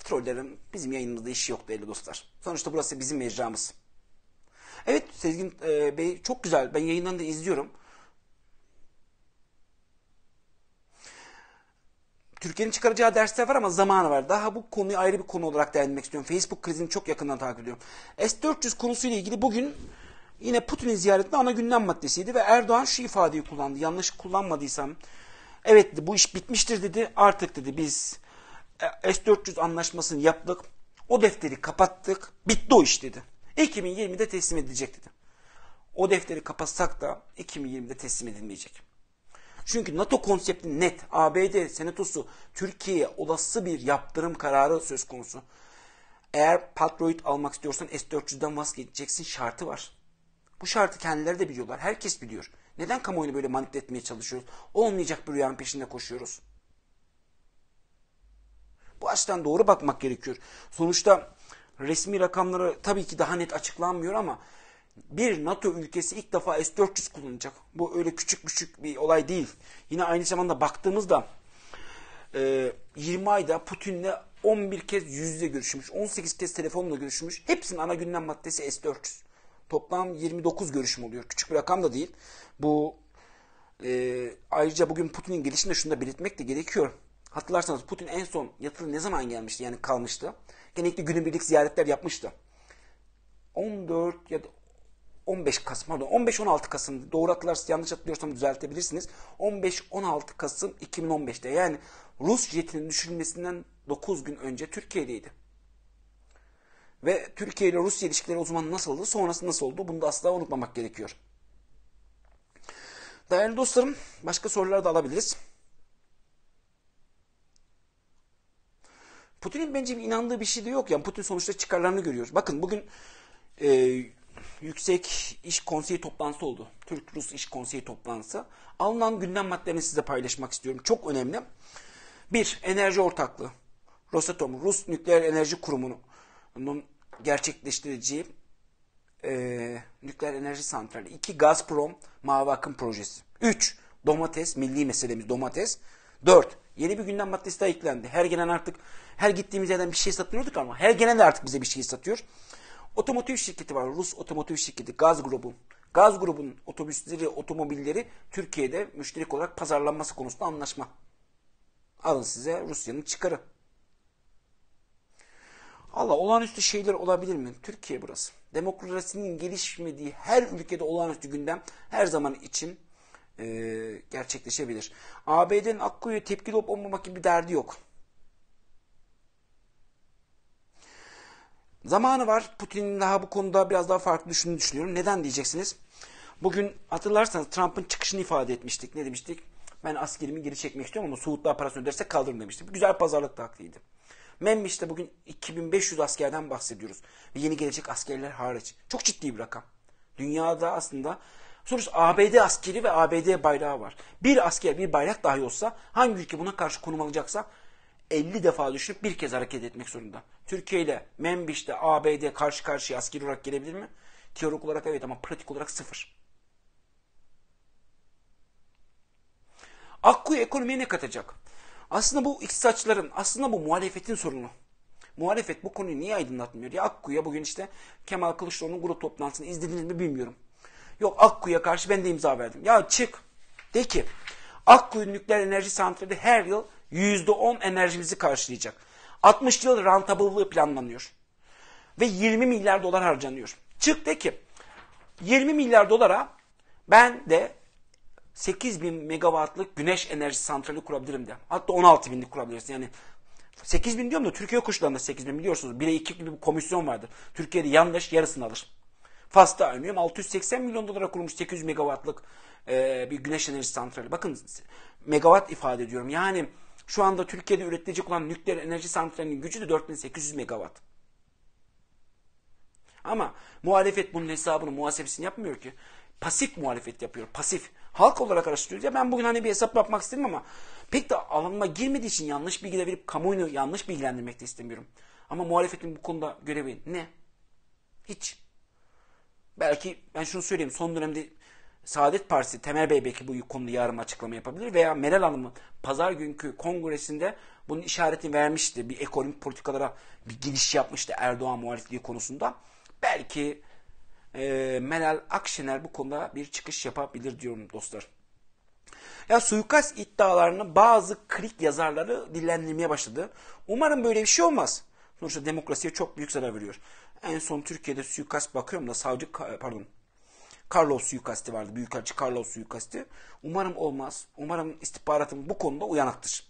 trollerin bizim yayınımızda işi yok değerli dostlar. Sonuçta burası bizim mecramız. Evet Sezgin e, Bey çok güzel. Ben yayından da izliyorum. Türkiye'nin çıkaracağı dersler var ama zamanı var. Daha bu konuyu ayrı bir konu olarak değerlendirmek istiyorum. Facebook krizini çok yakından takip ediyorum. S-400 konusuyla ilgili bugün Yine Putin'in ziyaretinde ana gündem maddesiydi ve Erdoğan şu ifadeyi kullandı. Yanlış kullanmadıysam. Evet dedi, bu iş bitmiştir dedi. Artık dedi biz e, S-400 anlaşmasını yaptık. O defteri kapattık. Bitti o iş dedi. 2020'de teslim edilecek dedi. O defteri kapatsak da 2020'de teslim edilmeyecek. Çünkü NATO konsepti net. ABD senatosu Türkiye'ye olası bir yaptırım kararı söz konusu. Eğer Patriot almak istiyorsan S-400'den vazgeçeceksin şartı var. Bu şartı kendileri de biliyorlar. Herkes biliyor. Neden kamuoyunu böyle manipüle etmeye çalışıyoruz? Olmayacak bir rüyanın peşinde koşuyoruz. Bu açıdan doğru bakmak gerekiyor. Sonuçta resmi rakamları tabii ki daha net açıklanmıyor ama bir NATO ülkesi ilk defa S-400 kullanacak. Bu öyle küçük küçük bir olay değil. Yine aynı zamanda baktığımızda 20 e, ayda Putin'le 11 kez yüz yüze görüşmüş, 18 kez telefonla görüşmüş. Hepsinin ana gündem maddesi S-400. Toplam 29 görüşme oluyor. Küçük bir rakam da değil. Bu e, ayrıca bugün Putin'in gelişinde şunu da belirtmek de gerekiyor. Hatırlarsanız Putin en son yatılı ne zaman gelmişti yani kalmıştı. Genellikle günübirlik ziyaretler yapmıştı. 14 ya da 15 Kasım pardon 15-16 Kasım doğru hatırlarsınız yanlış hatırlıyorsam düzeltebilirsiniz. 15-16 Kasım 2015'te yani Rus jetinin düşürülmesinden 9 gün önce Türkiye'deydi. Ve Türkiye ile Rusya ilişkileri o zaman nasıl oldu, sonrası nasıl oldu bunu da asla unutmamak gerekiyor. Değerli dostlarım başka sorular da alabiliriz. Putin'in bence inandığı bir şey de yok. Yani Putin sonuçta çıkarlarını görüyor. Bakın bugün e, Yüksek iş Konseyi toplantısı oldu. Türk-Rus iş Konseyi toplantısı. Alınan gündem maddelerini size paylaşmak istiyorum. Çok önemli. Bir, enerji ortaklığı. Rosatom, Rus Nükleer Enerji Kurumu'nu bunun gerçekleştireceği e, nükleer enerji santrali. 2. Gazprom mavi akım projesi. 3. Domates, milli meselemiz domates. 4. Yeni bir gündem maddesi daha eklendi. Her gelen artık her gittiğimiz yerden bir şey satmıyorduk ama her gelen de artık bize bir şey satıyor. Otomotiv şirketi var. Rus otomotiv şirketi Gaz Grubu. Gaz grubunun otobüsleri, otomobilleri Türkiye'de müşterek olarak pazarlanması konusunda anlaşma. Alın size Rusya'nın çıkarı. Allah olağanüstü şeyler olabilir mi? Türkiye burası. Demokrasinin gelişmediği her ülkede olağanüstü gündem her zaman için e, gerçekleşebilir. ABD'nin Akkuyu'ya tepki olup olmamak gibi bir derdi yok. Zamanı var. Putin'in daha bu konuda biraz daha farklı düşündüğünü düşünüyorum. Neden diyeceksiniz? Bugün hatırlarsanız Trump'ın çıkışını ifade etmiştik. Ne demiştik? Ben askerimi geri çekmek istiyorum ama Suudlu parasını ödersek kaldırın demiştim. Güzel pazarlık taklidi. Membiş'te bugün 2500 askerden bahsediyoruz. Ve yeni gelecek askerler hariç. Çok ciddi bir rakam. Dünyada aslında sonuç ABD askeri ve ABD bayrağı var. Bir asker bir bayrak dahi olsa hangi ülke buna karşı konum alacaksa 50 defa düşünüp bir kez hareket etmek zorunda. Türkiye ile Membiş'te ABD karşı karşıya askeri olarak gelebilir mi? Teorik olarak evet ama pratik olarak sıfır. Akkuyu ekonomiye ne katacak? Aslında bu iktisatçıların, aslında bu muhalefetin sorunu. Muhalefet bu konuyu niye aydınlatmıyor? Ya Akku'ya bugün işte Kemal Kılıçdaroğlu'nun grup toplantısını izlediniz mi bilmiyorum. Yok Akku'ya karşı ben de imza verdim. Ya çık de ki Akkuyu nükleer enerji santrali her yıl %10 enerjimizi karşılayacak. 60 yıl rantabılığı planlanıyor. Ve 20 milyar dolar harcanıyor. Çık de ki 20 milyar dolara ben de 8000 megawattlık güneş enerji santrali kurabilirim de. Hatta 16 binlik kurabilirsin. Yani 8 bin diyorum da Türkiye kuşlarında 8 bin biliyorsunuz. 1'e 2 gibi bir komisyon vardır. Türkiye'de yanlış yarısını alır. Fas'ta almıyorum. 680 milyon dolara kurulmuş 800 megawattlık e, bir güneş enerji santrali. Bakın megawatt ifade ediyorum. Yani şu anda Türkiye'de üretilecek olan nükleer enerji santralinin gücü de 4800 megawatt. Ama muhalefet bunun hesabını, muhasebesini yapmıyor ki. Pasif muhalefet yapıyor. Pasif. Halk olarak araştırıyoruz. Ya ben bugün hani bir hesap yapmak istedim ama pek de alanıma girmediği için yanlış bilgi de verip kamuoyunu yanlış bilgilendirmek de istemiyorum. Ama muhalefetin bu konuda görevi ne? Hiç. Belki ben şunu söyleyeyim. Son dönemde Saadet Partisi Temel Bey belki bu konuda yarım açıklama yapabilir veya Meral Hanım'ın pazar günkü kongresinde bunun işaretini vermişti. Bir ekonomik politikalara bir giriş yapmıştı Erdoğan muhalifliği konusunda. Belki e, ee, Meral Akşener bu konuda bir çıkış yapabilir diyorum dostlar. Ya suikast iddialarını bazı krik yazarları dillendirmeye başladı. Umarım böyle bir şey olmaz. Sonuçta demokrasiye çok büyük zarar veriyor. En son Türkiye'de suikast bakıyorum da savcı pardon Carlos suikasti vardı. Büyükelçi Carlos suikasti. Umarım olmaz. Umarım istihbaratım bu konuda uyanaktır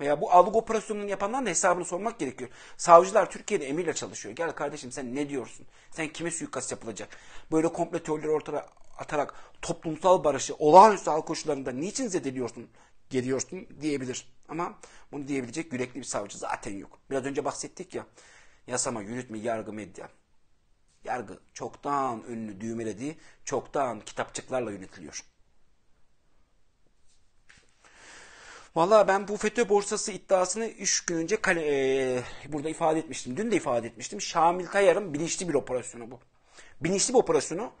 veya bu algı operasyonunu yapanların hesabını sormak gerekiyor. Savcılar Türkiye'de emirle çalışıyor. Gel kardeşim sen ne diyorsun? Sen kime suikast yapılacak? Böyle komple teorileri ortaya atarak toplumsal barışı olağanüstü hal koşullarında niçin zedeliyorsun? Geliyorsun diyebilir. Ama bunu diyebilecek yürekli bir savcı zaten yok. Biraz önce bahsettik ya. Yasama, yürütme, yargı, medya. Yargı çoktan önünü düğmelediği, çoktan kitapçıklarla yönetiliyor. Valla ben bu FETÖ borsası iddiasını 3 gün önce kale, e, burada ifade etmiştim. Dün de ifade etmiştim. Şamil Kayar'ın bilinçli bir operasyonu bu. Bilinçli bir operasyonu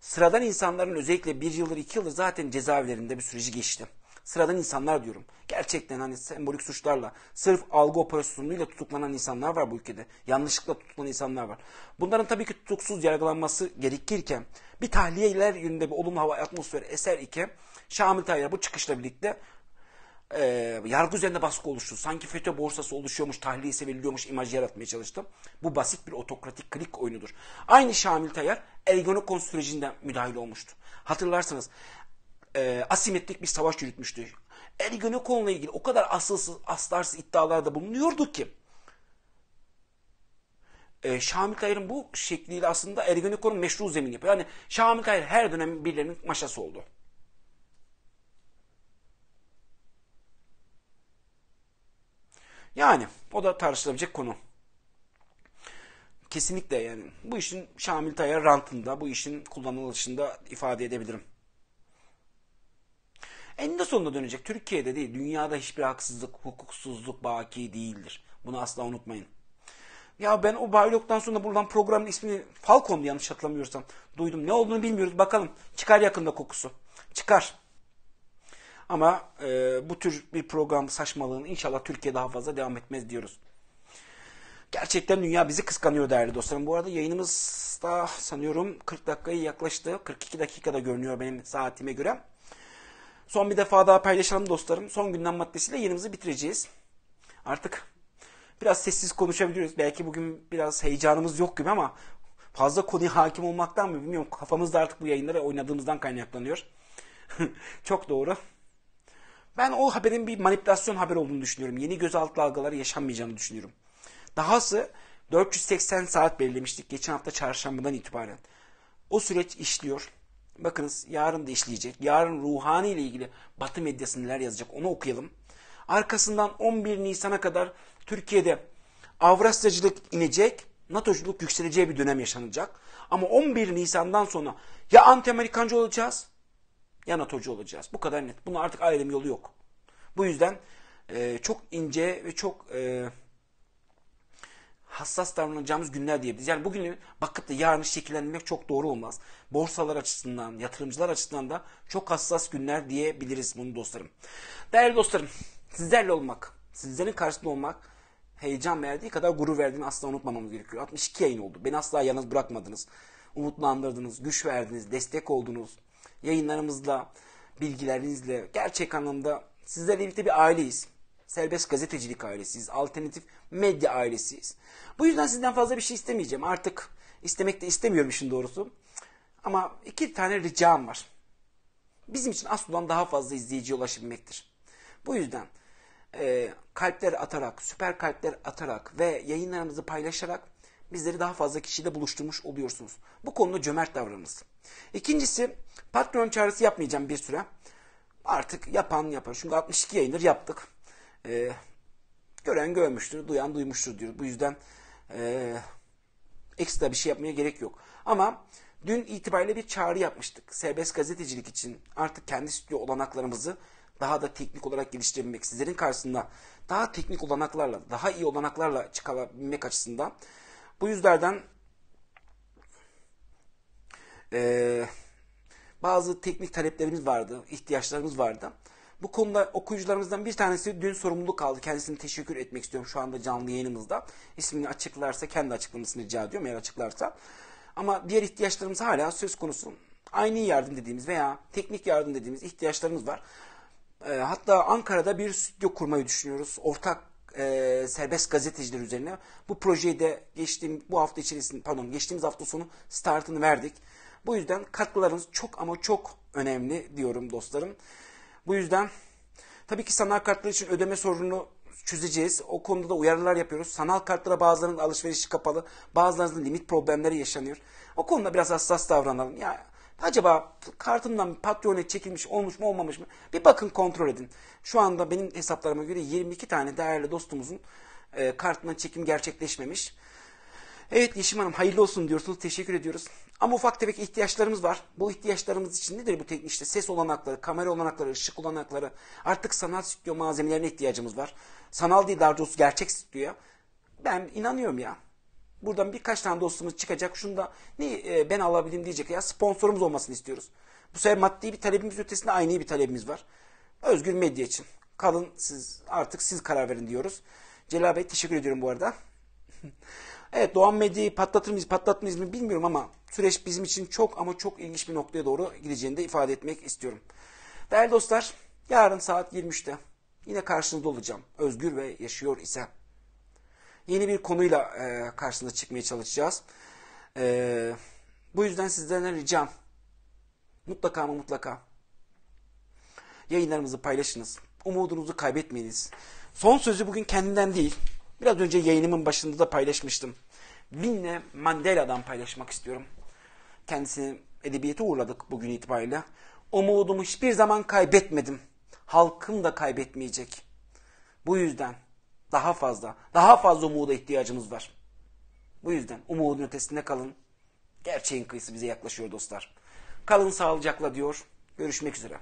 sıradan insanların özellikle 1 yıldır 2 yıldır zaten cezaevlerinde bir süreci geçti. Sıradan insanlar diyorum. Gerçekten hani sembolik suçlarla sırf algı operasyonuyla tutuklanan insanlar var bu ülkede. Yanlışlıkla tutuklanan insanlar var. Bunların tabii ki tutuksuz yargılanması gerekirken bir tahliyeler yönünde bir olumlu hava atmosferi eser iken Şamil Tayyar bu çıkışla birlikte e, yargı üzerinde baskı oluştu. Sanki FETÖ borsası oluşuyormuş, tahliye seviliyormuş imaj yaratmaya çalıştım. Bu basit bir otokratik klik oyunudur. Aynı Şamil Tayyar Ergenekon sürecinden müdahil olmuştu. Hatırlarsanız e, asimetrik bir savaş yürütmüştü. Ergenekon'la ilgili o kadar asılsız, aslarsız iddialarda bulunuyordu ki e, Şamil Tayyar'ın bu şekliyle aslında Ergenekon'un meşru zemin yapıyor. Yani Şamil Tayyar her dönem birilerinin maşası oldu. Yani o da tartışılabilecek konu. Kesinlikle yani bu işin Şamil Tayyar rantında, bu işin kullanılışında ifade edebilirim. Eninde sonunda dönecek. Türkiye'de değil, dünyada hiçbir haksızlık, hukuksuzluk baki değildir. Bunu asla unutmayın. Ya ben o Baylok'tan sonra buradan programın ismini Falcon'du yanlış hatırlamıyorsam duydum. Ne olduğunu bilmiyoruz bakalım. Çıkar yakında kokusu. Çıkar. Ama e, bu tür bir program saçmalığının inşallah Türkiye daha fazla devam etmez diyoruz. Gerçekten dünya bizi kıskanıyor değerli dostlarım. Bu arada yayınımız da sanıyorum 40 dakikayı yaklaştı. 42 dakikada görünüyor benim saatime göre. Son bir defa daha paylaşalım dostlarım. Son gündem maddesiyle yayınımızı bitireceğiz. Artık biraz sessiz konuşabiliyoruz. Belki bugün biraz heyecanımız yok gibi ama fazla konuya hakim olmaktan mı bilmiyorum. Kafamızda artık bu yayınları oynadığımızdan kaynaklanıyor. Çok doğru. Ben o haberin bir manipülasyon haber olduğunu düşünüyorum. Yeni gözaltı algıları yaşanmayacağını düşünüyorum. Dahası 480 saat belirlemiştik geçen hafta çarşambadan itibaren. O süreç işliyor. Bakınız yarın da işleyecek. Yarın ruhani ile ilgili Batı medyası neler yazacak onu okuyalım. Arkasından 11 Nisan'a kadar Türkiye'de Avrasyacılık inecek, NATO'culuk yükseleceği bir dönem yaşanacak. Ama 11 Nisan'dan sonra ya anti-Amerikancı olacağız ya NATO'cu olacağız. Bu kadar net. Bunu artık ayrım yolu yok. Bu yüzden e, çok ince ve çok e, hassas davranacağımız günler diyebiliriz. Yani bugün bakıp da yarını şekillendirmek çok doğru olmaz. Borsalar açısından, yatırımcılar açısından da çok hassas günler diyebiliriz bunu dostlarım. Değerli dostlarım, sizlerle olmak, sizlerin karşısında olmak heyecan verdiği kadar gurur verdiğini asla unutmamamız gerekiyor. 62 yayın oldu. Beni asla yalnız bırakmadınız. Umutlandırdınız, güç verdiniz, destek oldunuz yayınlarımızla, bilgilerinizle gerçek anlamda sizlerle birlikte bir aileyiz. Serbest gazetecilik ailesiyiz, alternatif medya ailesiyiz. Bu yüzden sizden fazla bir şey istemeyeceğim. Artık istemek de istemiyorum işin doğrusu. Ama iki tane ricam var. Bizim için Aslu'dan daha fazla izleyiciye ulaşabilmektir. Bu yüzden e, kalpler atarak, süper kalpler atarak ve yayınlarımızı paylaşarak bizleri daha fazla kişiyle buluşturmuş oluyorsunuz. Bu konuda cömert davranınız. İkincisi patron çağrısı yapmayacağım bir süre. Artık yapan yapar. Çünkü 62 yayındır yaptık. Ee, gören görmüştür, duyan duymuştur diyoruz. Bu yüzden e, ekstra bir şey yapmaya gerek yok. Ama dün itibariyle bir çağrı yapmıştık. Serbest gazetecilik için artık kendi stüdyo olanaklarımızı daha da teknik olarak geliştirebilmek, sizlerin karşısında daha teknik olanaklarla, daha iyi olanaklarla çıkabilmek açısından bu yüzlerden e, bazı teknik taleplerimiz vardı, ihtiyaçlarımız vardı. Bu konuda okuyucularımızdan bir tanesi dün sorumluluk aldı. Kendisini teşekkür etmek istiyorum şu anda canlı yayınımızda. İsmini açıklarsa kendi açıklamasını rica ediyorum eğer açıklarsa. Ama diğer ihtiyaçlarımız hala söz konusu. Aynı yardım dediğimiz veya teknik yardım dediğimiz ihtiyaçlarımız var. E, hatta Ankara'da bir stüdyo kurmayı düşünüyoruz. Ortak e, serbest gazeteciler üzerine. Bu projeyi de geçtiğim bu hafta içerisinde pardon geçtiğimiz hafta sonu startını verdik. Bu yüzden katkılarınız çok ama çok önemli diyorum dostlarım. Bu yüzden tabii ki sanal kartlar için ödeme sorununu çözeceğiz. O konuda da uyarılar yapıyoruz. Sanal kartlara bazılarının alışverişi kapalı, bazılarının limit problemleri yaşanıyor. O konuda biraz hassas davranalım. Ya Acaba kartımdan Patreon'e çekilmiş olmuş mu olmamış mı? Bir bakın kontrol edin. Şu anda benim hesaplarıma göre 22 tane değerli dostumuzun e, kartından çekim gerçekleşmemiş. Evet Yeşim Hanım hayırlı olsun diyorsunuz. Teşekkür ediyoruz. Ama ufak tefek ihtiyaçlarımız var. Bu ihtiyaçlarımız için nedir bu teknik? İşte ses olanakları, kamera olanakları, ışık olanakları. Artık sanal stüdyo malzemelerine ihtiyacımız var. Sanal değil daha doğrusu gerçek stüdyoya. Ben inanıyorum ya. Buradan birkaç tane dostumuz çıkacak. Şunda ne e, ben alabilirim diyecek ya sponsorumuz olmasını istiyoruz. Bu sefer maddi bir talebimiz ötesinde aynı bir talebimiz var. Özgür medya için. Kalın siz artık siz karar verin diyoruz. Celal Bey teşekkür ediyorum bu arada. evet Doğan Medya'yı patlatır mıyız patlatmayız mı bilmiyorum ama süreç bizim için çok ama çok ilginç bir noktaya doğru gideceğini de ifade etmek istiyorum. Değerli dostlar yarın saat 23'te yine karşınızda olacağım. Özgür ve yaşıyor isem yeni bir konuyla e, karşınıza çıkmaya çalışacağız. E, bu yüzden sizden ricam mutlaka ama mutlaka yayınlarımızı paylaşınız. Umudunuzu kaybetmeyiniz. Son sözü bugün kendimden değil. Biraz önce yayınımın başında da paylaşmıştım. Binle Mandela'dan paylaşmak istiyorum. Kendisini edebiyete uğurladık bugün itibariyle. Umudumu hiçbir zaman kaybetmedim. Halkım da kaybetmeyecek. Bu yüzden daha fazla, daha fazla umuda ihtiyacımız var. Bu yüzden umudun ötesinde kalın. Gerçeğin kıyısı bize yaklaşıyor dostlar. Kalın sağlıcakla diyor. Görüşmek üzere.